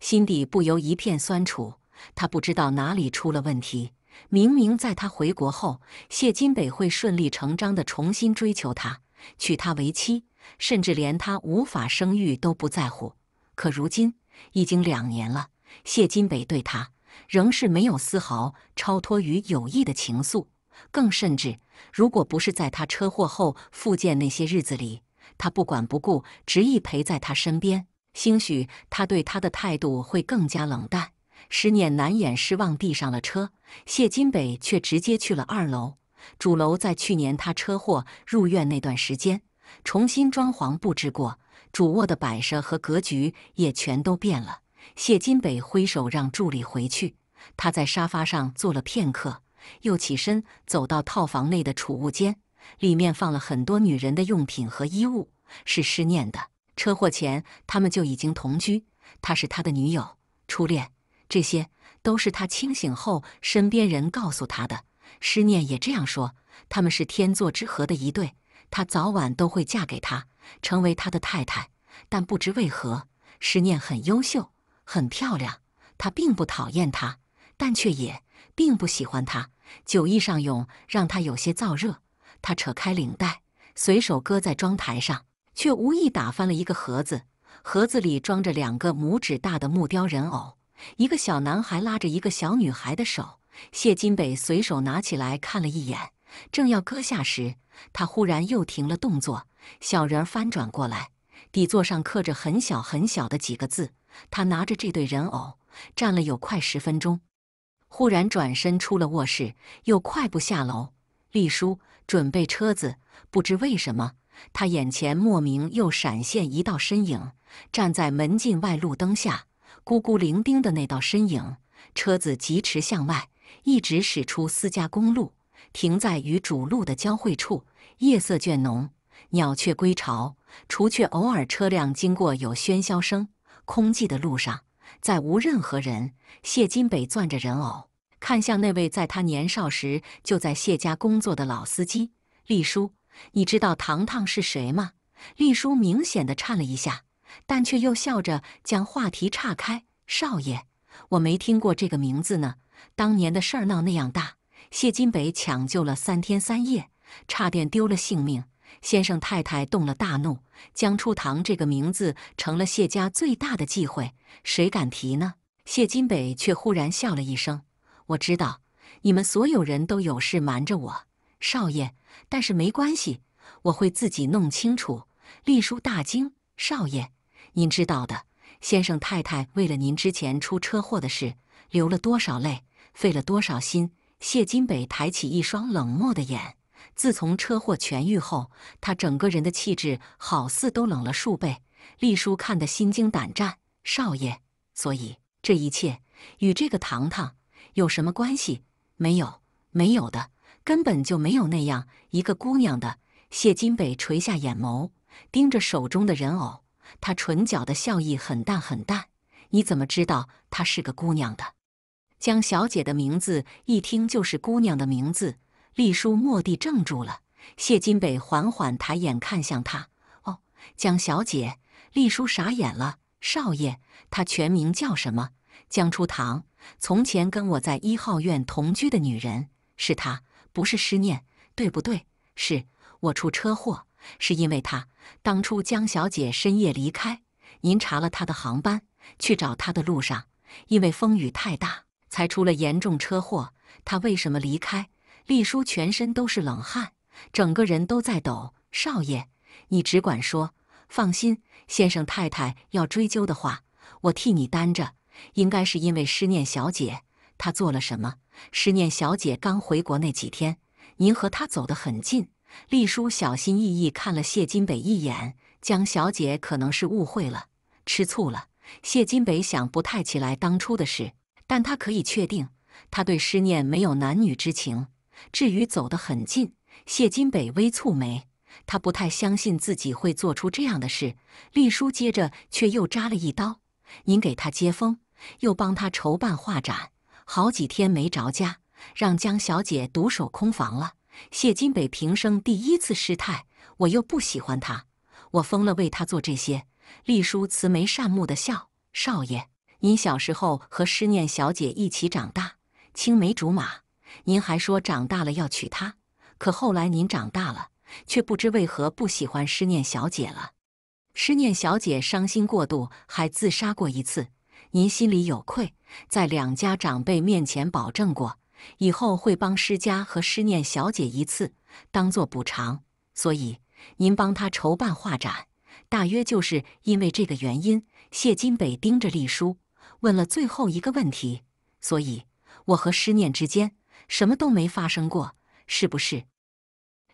心底不由一片酸楚，他不知道哪里出了问题。明明在他回国后，谢金北会顺理成章的重新追求他，娶她为妻，甚至连他无法生育都不在乎。可如今已经两年了，谢金北对他仍是没有丝毫超脱于友谊的情愫，更甚至，如果不是在他车祸后复健那些日子里，他不管不顾，执意陪在他身边。兴许他对他的态度会更加冷淡。施念难掩失望，上了车。谢金北却直接去了二楼。主楼在去年他车祸入院那段时间重新装潢布置过，主卧的摆设和格局也全都变了。谢金北挥手让助理回去。他在沙发上坐了片刻，又起身走到套房内的储物间，里面放了很多女人的用品和衣物，是施念的。车祸前，他们就已经同居，她是他的女友、初恋，这些都是他清醒后身边人告诉他的。施念也这样说，他们是天作之合的一对，他早晚都会嫁给他，成为他的太太。但不知为何，施念很优秀、很漂亮，他并不讨厌她，但却也并不喜欢她。酒意上涌，让他有些燥热。他扯开领带，随手搁在妆台上。却无意打翻了一个盒子，盒子里装着两个拇指大的木雕人偶，一个小男孩拉着一个小女孩的手。谢金北随手拿起来看了一眼，正要搁下时，他忽然又停了动作。小人儿翻转过来，底座上刻着很小很小的几个字。他拿着这对人偶站了有快十分钟，忽然转身出了卧室，又快步下楼。丽抒，准备车子。不知为什么。他眼前莫名又闪现一道身影，站在门禁外路灯下，孤孤零零的那道身影。车子疾驰向外，一直驶出私家公路，停在与主路的交汇处。夜色渐浓，鸟雀归巢，除却偶尔车辆经过有喧嚣声，空寂的路上再无任何人。谢金北攥着人偶，看向那位在他年少时就在谢家工作的老司机丽叔。你知道糖糖是谁吗？丽抒明显的颤了一下，但却又笑着将话题岔开。少爷，我没听过这个名字呢。当年的事儿闹那样大，谢金北抢救了三天三夜，差点丢了性命。先生太太动了大怒，江初堂这个名字成了谢家最大的忌讳，谁敢提呢？谢金北却忽然笑了一声：“我知道，你们所有人都有事瞒着我。”少爷，但是没关系，我会自己弄清楚。丽叔大惊：“少爷，您知道的，先生太太为了您之前出车祸的事，流了多少泪，费了多少心。”谢金北抬起一双冷漠的眼。自从车祸痊愈后，他整个人的气质好似都冷了数倍。丽叔看得心惊胆战：“少爷，所以这一切与这个糖糖有什么关系？没有，没有的。”根本就没有那样一个姑娘的。谢金北垂下眼眸，盯着手中的人偶，他唇角的笑意很淡很淡。你怎么知道她是个姑娘的？江小姐的名字一听就是姑娘的名字。丽抒蓦地怔住了。谢金北缓缓抬眼看向她：“哦，江小姐。”丽抒傻眼了。少爷，他全名叫什么？江初棠。从前跟我在一号院同居的女人是他。不是失念，对不对？是我出车祸，是因为他当初江小姐深夜离开。您查了他的航班，去找他的路上，因为风雨太大，才出了严重车祸。他为什么离开？丽叔全身都是冷汗，整个人都在抖。少爷，你只管说，放心，先生太太要追究的话，我替你担着。应该是因为失念小姐，她做了什么？失念小姐刚回国那几天，您和她走得很近。丽叔小心翼翼看了谢金北一眼，江小姐可能是误会了，吃醋了。谢金北想不太起来当初的事，但他可以确定，他对施念没有男女之情。至于走得很近，谢金北微蹙眉，他不太相信自己会做出这样的事。丽叔接着却又扎了一刀，您给他接风，又帮他筹办画展。好几天没着家，让江小姐独守空房了。谢金北平生第一次失态，我又不喜欢他，我疯了，为他做这些。丽叔慈眉善目的笑，少爷，您小时候和思念小姐一起长大，青梅竹马，您还说长大了要娶她，可后来您长大了，却不知为何不喜欢思念小姐了。思念小姐伤心过度，还自杀过一次。您心里有愧，在两家长辈面前保证过，以后会帮施家和施念小姐一次，当做补偿。所以您帮他筹办画展，大约就是因为这个原因。谢金北盯着丽抒，问了最后一个问题。所以我和施念之间什么都没发生过，是不是？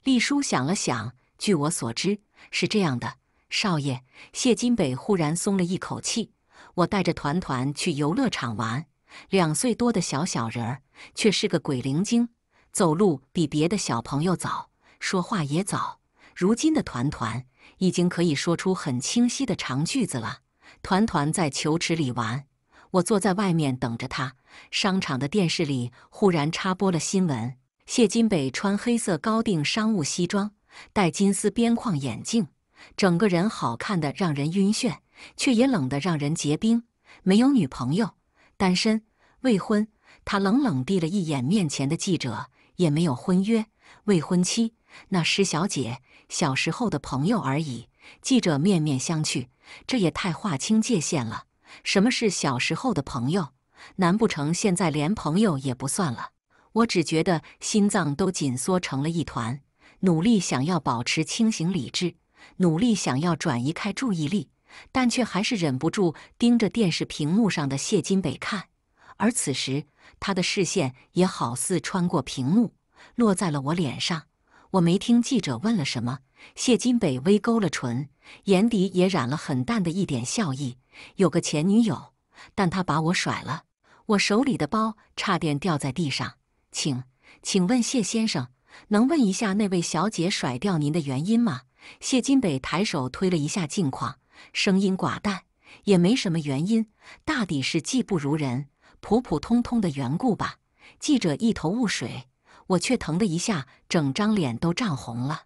丽抒想了想，据我所知是这样的。少爷，谢金北忽然松了一口气。我带着团团去游乐场玩，两岁多的小小人儿却是个鬼灵精，走路比别的小朋友早，说话也早。如今的团团已经可以说出很清晰的长句子了。团团在球池里玩，我坐在外面等着他。商场的电视里忽然插播了新闻：谢金北穿黑色高定商务西装，戴金丝边框眼镜，整个人好看的让人晕眩。却也冷得让人结冰。没有女朋友，单身，未婚。他冷冷地了一眼面前的记者，也没有婚约，未婚妻，那施小姐小时候的朋友而已。记者面面相觑，这也太划清界限了。什么是小时候的朋友？难不成现在连朋友也不算了？我只觉得心脏都紧缩成了一团，努力想要保持清醒理智，努力想要转移开注意力。但却还是忍不住盯着电视屏幕上的谢金北看，而此时他的视线也好似穿过屏幕，落在了我脸上。我没听记者问了什么，谢金北微勾了唇，眼底也染了很淡的一点笑意。有个前女友，但他把我甩了。我手里的包差点掉在地上。请，请问谢先生，能问一下那位小姐甩掉您的原因吗？谢金北抬手推了一下镜框。声音寡淡，也没什么原因，大抵是技不如人、普普通通的缘故吧。记者一头雾水，我却疼得一下，整张脸都涨红了。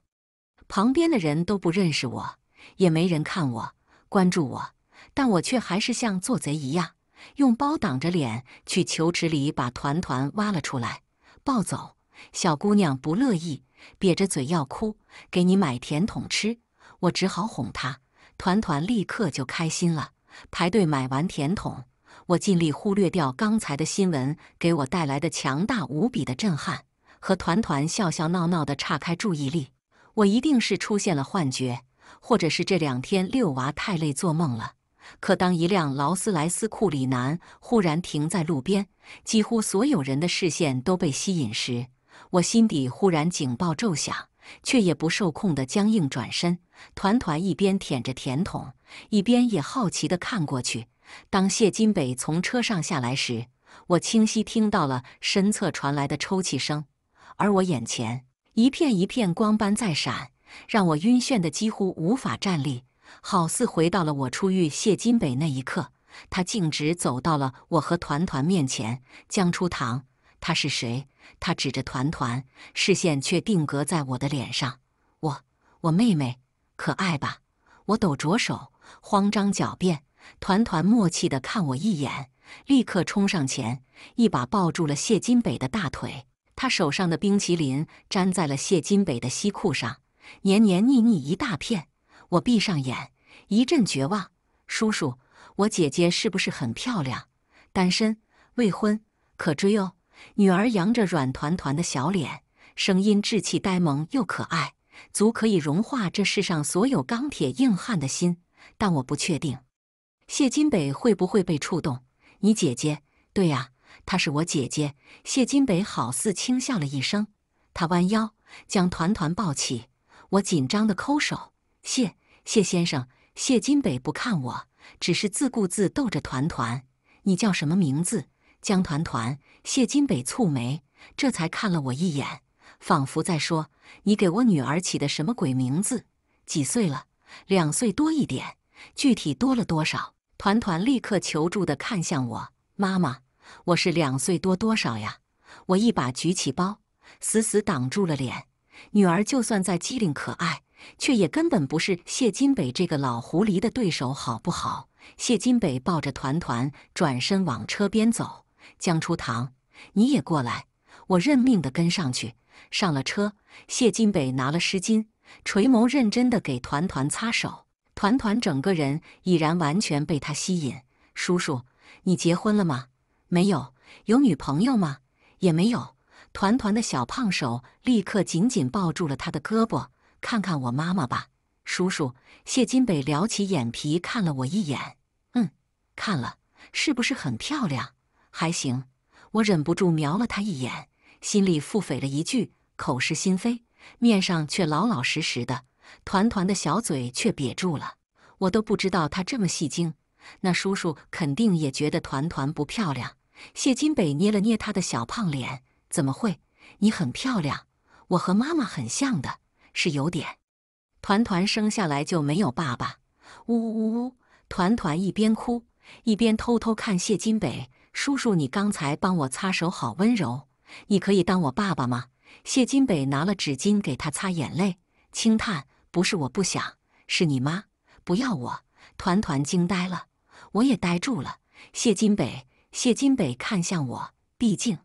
旁边的人都不认识我，也没人看我、关注我，但我却还是像做贼一样，用包挡着脸去球池里把团团挖了出来，抱走。小姑娘不乐意，瘪着嘴要哭，给你买甜筒吃，我只好哄她。团团立刻就开心了，排队买完甜筒，我尽力忽略掉刚才的新闻给我带来的强大无比的震撼，和团团笑笑闹闹的岔开注意力。我一定是出现了幻觉，或者是这两天遛娃太累做梦了。可当一辆劳斯莱斯库里南忽然停在路边，几乎所有人的视线都被吸引时，我心底忽然警报骤响。却也不受控地僵硬转身，团团一边舔着甜筒，一边也好奇地看过去。当谢金北从车上下来时，我清晰听到了身侧传来的抽泣声，而我眼前一片一片光斑在闪，让我晕眩得几乎无法站立，好似回到了我初遇谢金北那一刻。他径直走到了我和团团面前：“江初棠，他是谁？”他指着团团，视线却定格在我的脸上。我，我妹妹，可爱吧？我抖着手，慌张狡辩。团团默契的看我一眼，立刻冲上前，一把抱住了谢金北的大腿。他手上的冰淇淋粘在了谢金北的西裤上，黏黏腻腻一大片。我闭上眼，一阵绝望。叔叔，我姐姐是不是很漂亮？单身，未婚，可追哦。女儿扬着软团团的小脸，声音稚气呆萌又可爱，足可以融化这世上所有钢铁硬汉的心。但我不确定谢金北会不会被触动。你姐姐？对呀，她是我姐姐。谢金北好似轻笑了一声，他弯腰将团团抱起。我紧张地抠手。谢谢先生，谢金北不看我，只是自顾自逗着团团。你叫什么名字？江团团，谢金北蹙眉，这才看了我一眼，仿佛在说：“你给我女儿起的什么鬼名字？几岁了？两岁多一点，具体多了多少？”团团立刻求助的看向我：“妈妈，我是两岁多多少呀？”我一把举起包，死死挡住了脸。女儿就算再机灵可爱，却也根本不是谢金北这个老狐狸的对手，好不好？谢金北抱着团团，转身往车边走。江初棠，你也过来。我认命的跟上去，上了车。谢金北拿了湿巾，垂眸认真的给团团擦手。团团整个人已然完全被他吸引。叔叔，你结婚了吗？没有。有女朋友吗？也没有。团团的小胖手立刻紧紧抱住了他的胳膊。看看我妈妈吧，叔叔。谢金北撩起眼皮看了我一眼。嗯，看了，是不是很漂亮？还行，我忍不住瞄了他一眼，心里腹诽了一句“口是心非”，面上却老老实实的。团团的小嘴却瘪住了，我都不知道他这么戏精。那叔叔肯定也觉得团团不漂亮。谢金北捏了捏他的小胖脸：“怎么会？你很漂亮，我和妈妈很像的，是有点。”团团生下来就没有爸爸，呜呜呜！团团一边哭一边偷偷看谢金北。叔叔，你刚才帮我擦手，好温柔。你可以当我爸爸吗？谢金北拿了纸巾给他擦眼泪，轻叹：“不是我不想，是你妈不要我。”团团惊呆了，我也呆住了。谢金北，谢金北看向我，毕竟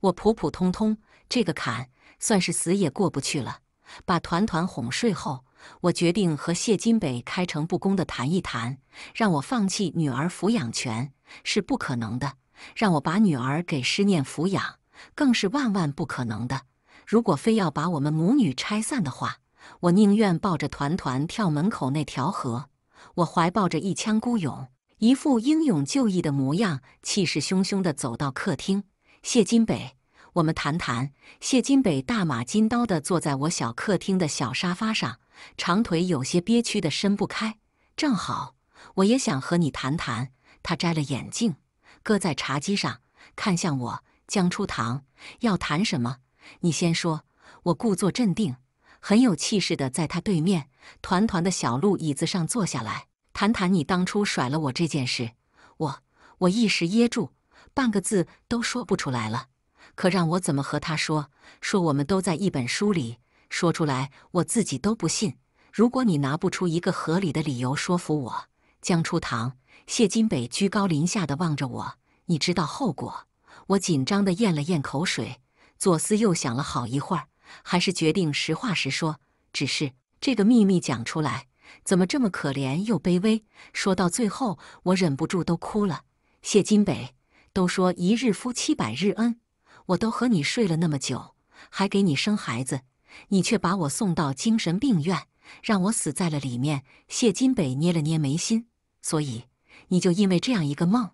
我普普通通，这个坎算是死也过不去了。把团团哄睡后。我决定和谢金北开诚布公地谈一谈。让我放弃女儿抚养权是不可能的，让我把女儿给施念抚养更是万万不可能的。如果非要把我们母女拆散的话，我宁愿抱着团团跳门口那条河。我怀抱着一腔孤勇，一副英勇就义的模样，气势汹汹地走到客厅。谢金北，我们谈谈。谢金北大马金刀地坐在我小客厅的小沙发上。长腿有些憋屈的伸不开，正好我也想和你谈谈。他摘了眼镜，搁在茶几上，看向我。江初堂，要谈什么？你先说。我故作镇定，很有气势的在他对面团团的小鹿椅子上坐下来，谈谈你当初甩了我这件事。我我一时噎住，半个字都说不出来了。可让我怎么和他说？说我们都在一本书里。说出来我自己都不信。如果你拿不出一个合理的理由说服我，江初堂，谢金北居高临下的望着我，你知道后果。我紧张的咽了咽口水，左思右想了好一会儿，还是决定实话实说。只是这个秘密讲出来，怎么这么可怜又卑微？说到最后，我忍不住都哭了。谢金北，都说一日夫妻百日恩，我都和你睡了那么久，还给你生孩子。你却把我送到精神病院，让我死在了里面。谢金北捏了捏眉心，所以你就因为这样一个梦，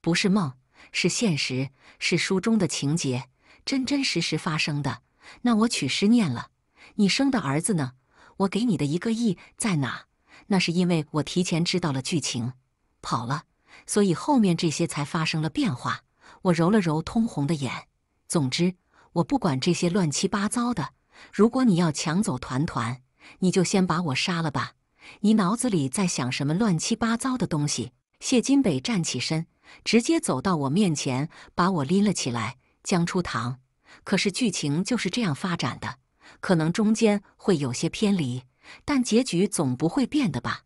不是梦，是现实，是书中的情节，真真实实发生的。那我取诗念了，你生的儿子呢？我给你的一个亿在哪？那是因为我提前知道了剧情，跑了，所以后面这些才发生了变化。我揉了揉通红的眼，总之，我不管这些乱七八糟的。如果你要抢走团团，你就先把我杀了吧！你脑子里在想什么乱七八糟的东西？谢金北站起身，直接走到我面前，把我拎了起来。江初堂，可是剧情就是这样发展的，可能中间会有些偏离，但结局总不会变的吧？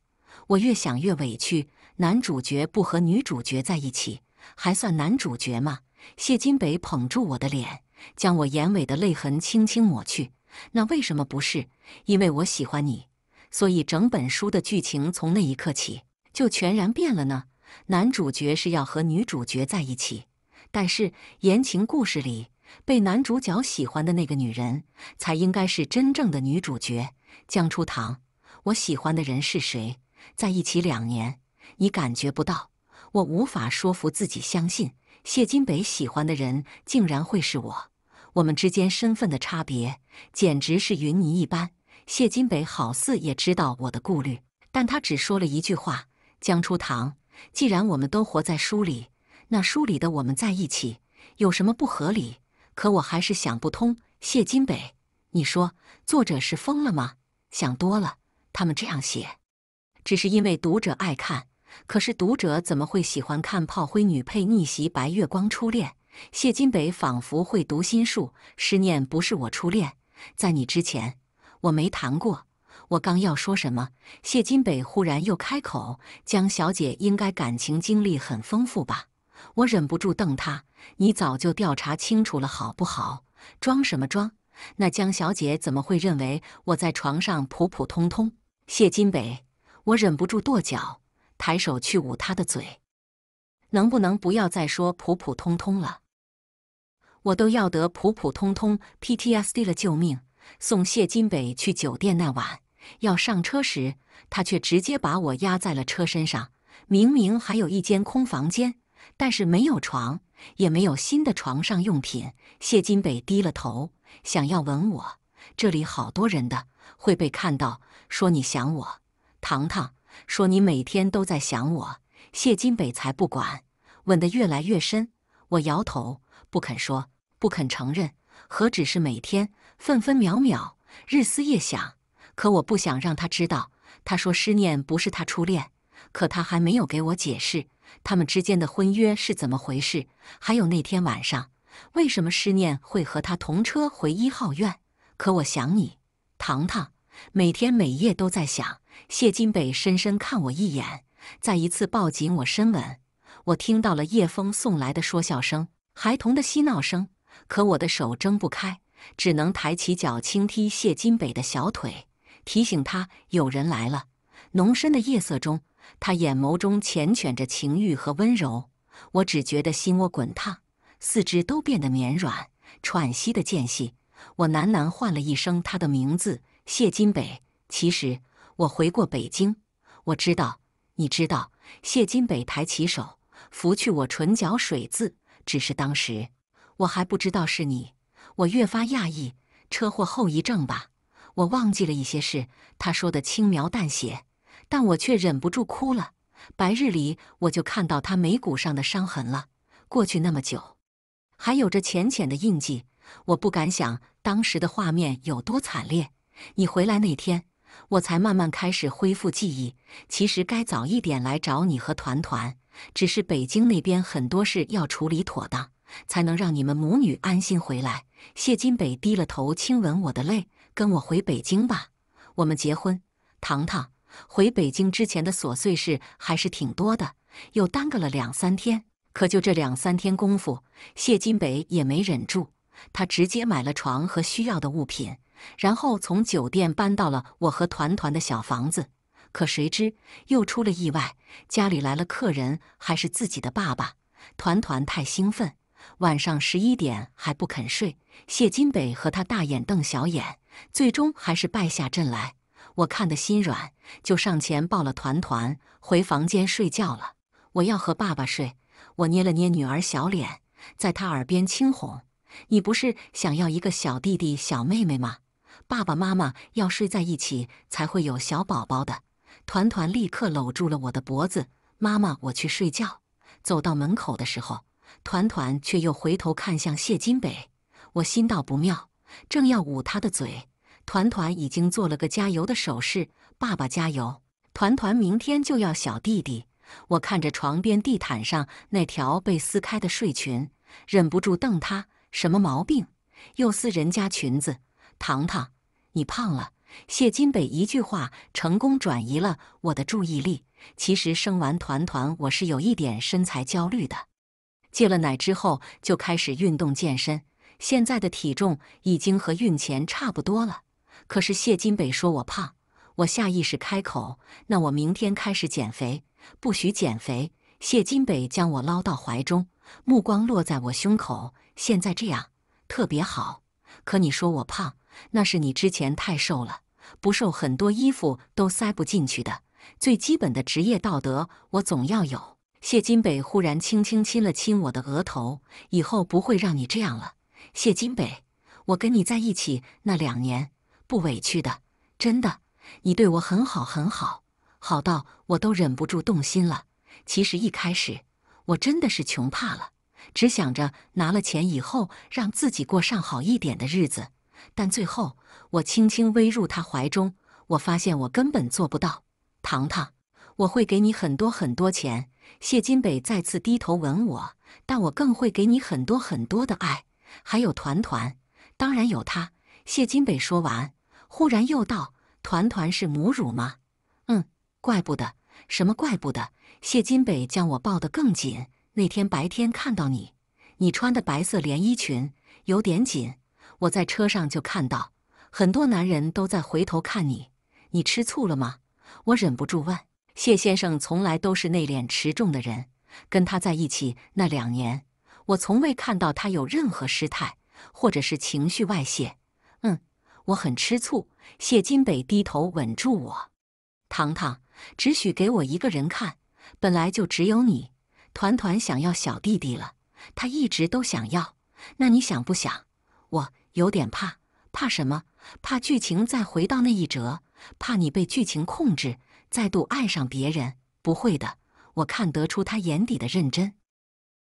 我越想越委屈，男主角不和女主角在一起，还算男主角吗？谢金北捧住我的脸，将我眼尾的泪痕轻轻抹去。那为什么不是？因为我喜欢你，所以整本书的剧情从那一刻起就全然变了呢？男主角是要和女主角在一起，但是言情故事里被男主角喜欢的那个女人，才应该是真正的女主角。江初棠，我喜欢的人是谁？在一起两年，你感觉不到，我无法说服自己相信谢金北喜欢的人竟然会是我。我们之间身份的差别简直是云泥一般。谢金北好似也知道我的顾虑，但他只说了一句话：“江初堂，既然我们都活在书里，那书里的我们在一起有什么不合理？”可我还是想不通。谢金北，你说作者是疯了吗？想多了，他们这样写，只是因为读者爱看。可是读者怎么会喜欢看炮灰女配逆袭白月光初恋？谢金北仿佛会读心术，思念不是我初恋，在你之前我没谈过。我刚要说什么，谢金北忽然又开口：“江小姐应该感情经历很丰富吧？”我忍不住瞪他：“你早就调查清楚了好不好？装什么装？那江小姐怎么会认为我在床上普普通通？”谢金北，我忍不住跺脚，抬手去捂他的嘴。能不能不要再说普普通通了？我都要得普普通通 PTSD 了！救命！送谢金北去酒店那晚，要上车时，他却直接把我压在了车身上。明明还有一间空房间，但是没有床，也没有新的床上用品。谢金北低了头，想要吻我。这里好多人的，会被看到。说你想我，糖糖。说你每天都在想我。谢金北才不管，吻得越来越深。我摇头，不肯说，不肯承认。何止是每天，分分秒秒，日思夜想。可我不想让他知道。他说思念不是他初恋，可他还没有给我解释他们之间的婚约是怎么回事。还有那天晚上，为什么思念会和他同车回一号院？可我想你，糖糖，每天每夜都在想。谢金北深深看我一眼。再一次抱紧我，深吻。我听到了夜风送来的说笑声，孩童的嬉闹声。可我的手睁不开，只能抬起脚轻踢谢金北的小腿，提醒他有人来了。浓深的夜色中，他眼眸中缱绻着情欲和温柔。我只觉得心窝滚烫，四肢都变得绵软。喘息的间隙，我喃喃唤了一声他的名字：谢金北。其实我回过北京，我知道。你知道，谢金北抬起手拂去我唇角水渍，只是当时我还不知道是你。我越发讶异，车祸后遗症吧？我忘记了一些事。他说的轻描淡写，但我却忍不住哭了。白日里我就看到他眉骨上的伤痕了，过去那么久，还有着浅浅的印记。我不敢想当时的画面有多惨烈。你回来那天。我才慢慢开始恢复记忆。其实该早一点来找你和团团，只是北京那边很多事要处理妥当，才能让你们母女安心回来。谢金北低了头，亲吻我的泪，跟我回北京吧。我们结婚，糖糖。回北京之前的琐碎事还是挺多的，又耽搁了两三天。可就这两三天功夫，谢金北也没忍住，他直接买了床和需要的物品。然后从酒店搬到了我和团团的小房子，可谁知又出了意外，家里来了客人，还是自己的爸爸。团团太兴奋，晚上十一点还不肯睡。谢金北和他大眼瞪小眼，最终还是败下阵来。我看得心软，就上前抱了团团回房间睡觉了。我要和爸爸睡，我捏了捏女儿小脸，在她耳边轻哄：“你不是想要一个小弟弟、小妹妹吗？”爸爸妈妈要睡在一起才会有小宝宝的。团团立刻搂住了我的脖子，妈妈，我去睡觉。走到门口的时候，团团却又回头看向谢金北，我心道不妙，正要捂他的嘴，团团已经做了个加油的手势：“爸爸加油！”团团明天就要小弟弟。我看着床边地毯上那条被撕开的睡裙，忍不住瞪他：“什么毛病？又撕人家裙子，糖糖！”你胖了，谢金北一句话成功转移了我的注意力。其实生完团团，我是有一点身材焦虑的。戒了奶之后，就开始运动健身，现在的体重已经和孕前差不多了。可是谢金北说我胖，我下意识开口：“那我明天开始减肥。”不许减肥！谢金北将我捞到怀中，目光落在我胸口，现在这样特别好。可你说我胖。那是你之前太瘦了，不瘦很多衣服都塞不进去的。最基本的职业道德，我总要有。谢金北忽然轻轻亲了亲我的额头，以后不会让你这样了。谢金北，我跟你在一起那两年不委屈的，真的。你对我很好，很好，好到我都忍不住动心了。其实一开始我真的是穷怕了，只想着拿了钱以后让自己过上好一点的日子。但最后，我轻轻偎入他怀中，我发现我根本做不到。糖糖，我会给你很多很多钱。谢金北再次低头吻我，但我更会给你很多很多的爱。还有团团，当然有他。谢金北说完，忽然又道：“团团是母乳吗？”“嗯，怪不得，什么怪不得？”谢金北将我抱得更紧。那天白天看到你，你穿的白色连衣裙有点紧。我在车上就看到很多男人都在回头看你，你吃醋了吗？我忍不住问。谢先生从来都是内敛持重的人，跟他在一起那两年，我从未看到他有任何失态或者是情绪外泄。嗯，我很吃醋。谢金北低头稳住我，糖糖只许给我一个人看，本来就只有你。团团想要小弟弟了，他一直都想要，那你想不想我？有点怕，怕什么？怕剧情再回到那一折？怕你被剧情控制，再度爱上别人？不会的，我看得出他眼底的认真。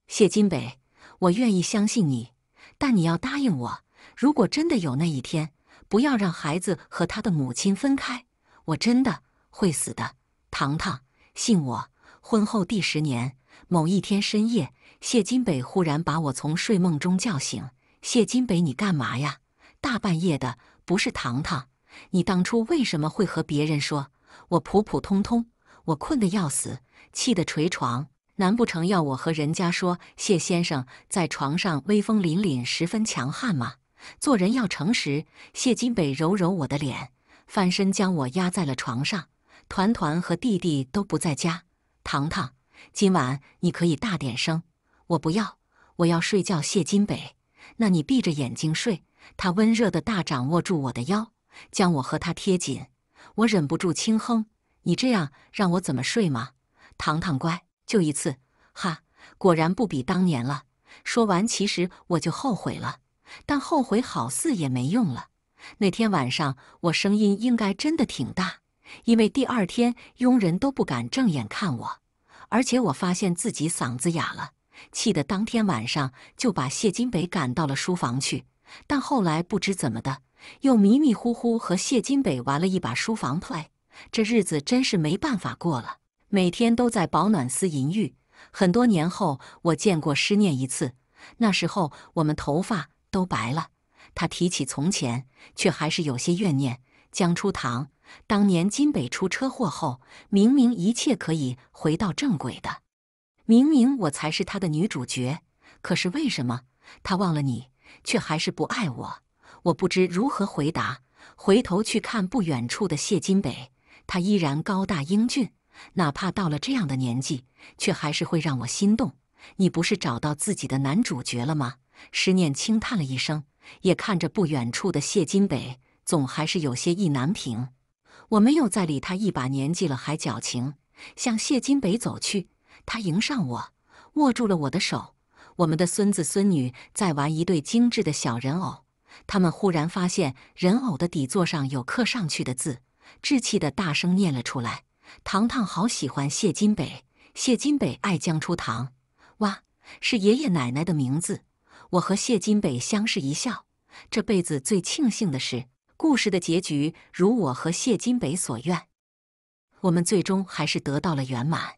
谢金北，我愿意相信你，但你要答应我，如果真的有那一天，不要让孩子和他的母亲分开。我真的会死的，糖糖，信我。婚后第十年某一天深夜，谢金北忽然把我从睡梦中叫醒。谢金北，你干嘛呀？大半夜的，不是糖糖？你当初为什么会和别人说我普普通通？我困得要死，气得捶床。难不成要我和人家说谢先生在床上威风凛凛，十分强悍吗？做人要诚实。谢金北揉揉我的脸，翻身将我压在了床上。团团和弟弟都不在家，糖糖，今晚你可以大点声。我不要，我要睡觉。谢金北。那你闭着眼睛睡。他温热的大掌握住我的腰，将我和他贴紧。我忍不住轻哼：“你这样让我怎么睡嘛？”糖糖乖，就一次。哈，果然不比当年了。说完，其实我就后悔了，但后悔好似也没用了。那天晚上，我声音应该真的挺大，因为第二天佣人都不敢正眼看我，而且我发现自己嗓子哑了。气得当天晚上就把谢金北赶到了书房去，但后来不知怎么的，又迷迷糊糊和谢金北玩了一把书房 play，这日子真是没办法过了，每天都在饱暖思淫欲。很多年后，我见过失念一次，那时候我们头发都白了，他提起从前，却还是有些怨念。江初堂，当年金北出车祸后，明明一切可以回到正轨的。明明我才是他的女主角，可是为什么他忘了你，却还是不爱我？我不知如何回答。回头去看不远处的谢金北，他依然高大英俊，哪怕到了这样的年纪，却还是会让我心动。你不是找到自己的男主角了吗？失念轻叹了一声，也看着不远处的谢金北，总还是有些意难平。我没有再理他，一把年纪了还矫情，向谢金北走去。他迎上我，握住了我的手。我们的孙子孙女在玩一对精致的小人偶，他们忽然发现人偶的底座上有刻上去的字，稚气的大声念了出来：“糖糖好喜欢谢金北，谢金北爱江初糖。”哇，是爷爷奶奶的名字！我和谢金北相视一笑。这辈子最庆幸的是，故事的结局如我和谢金北所愿，我们最终还是得到了圆满。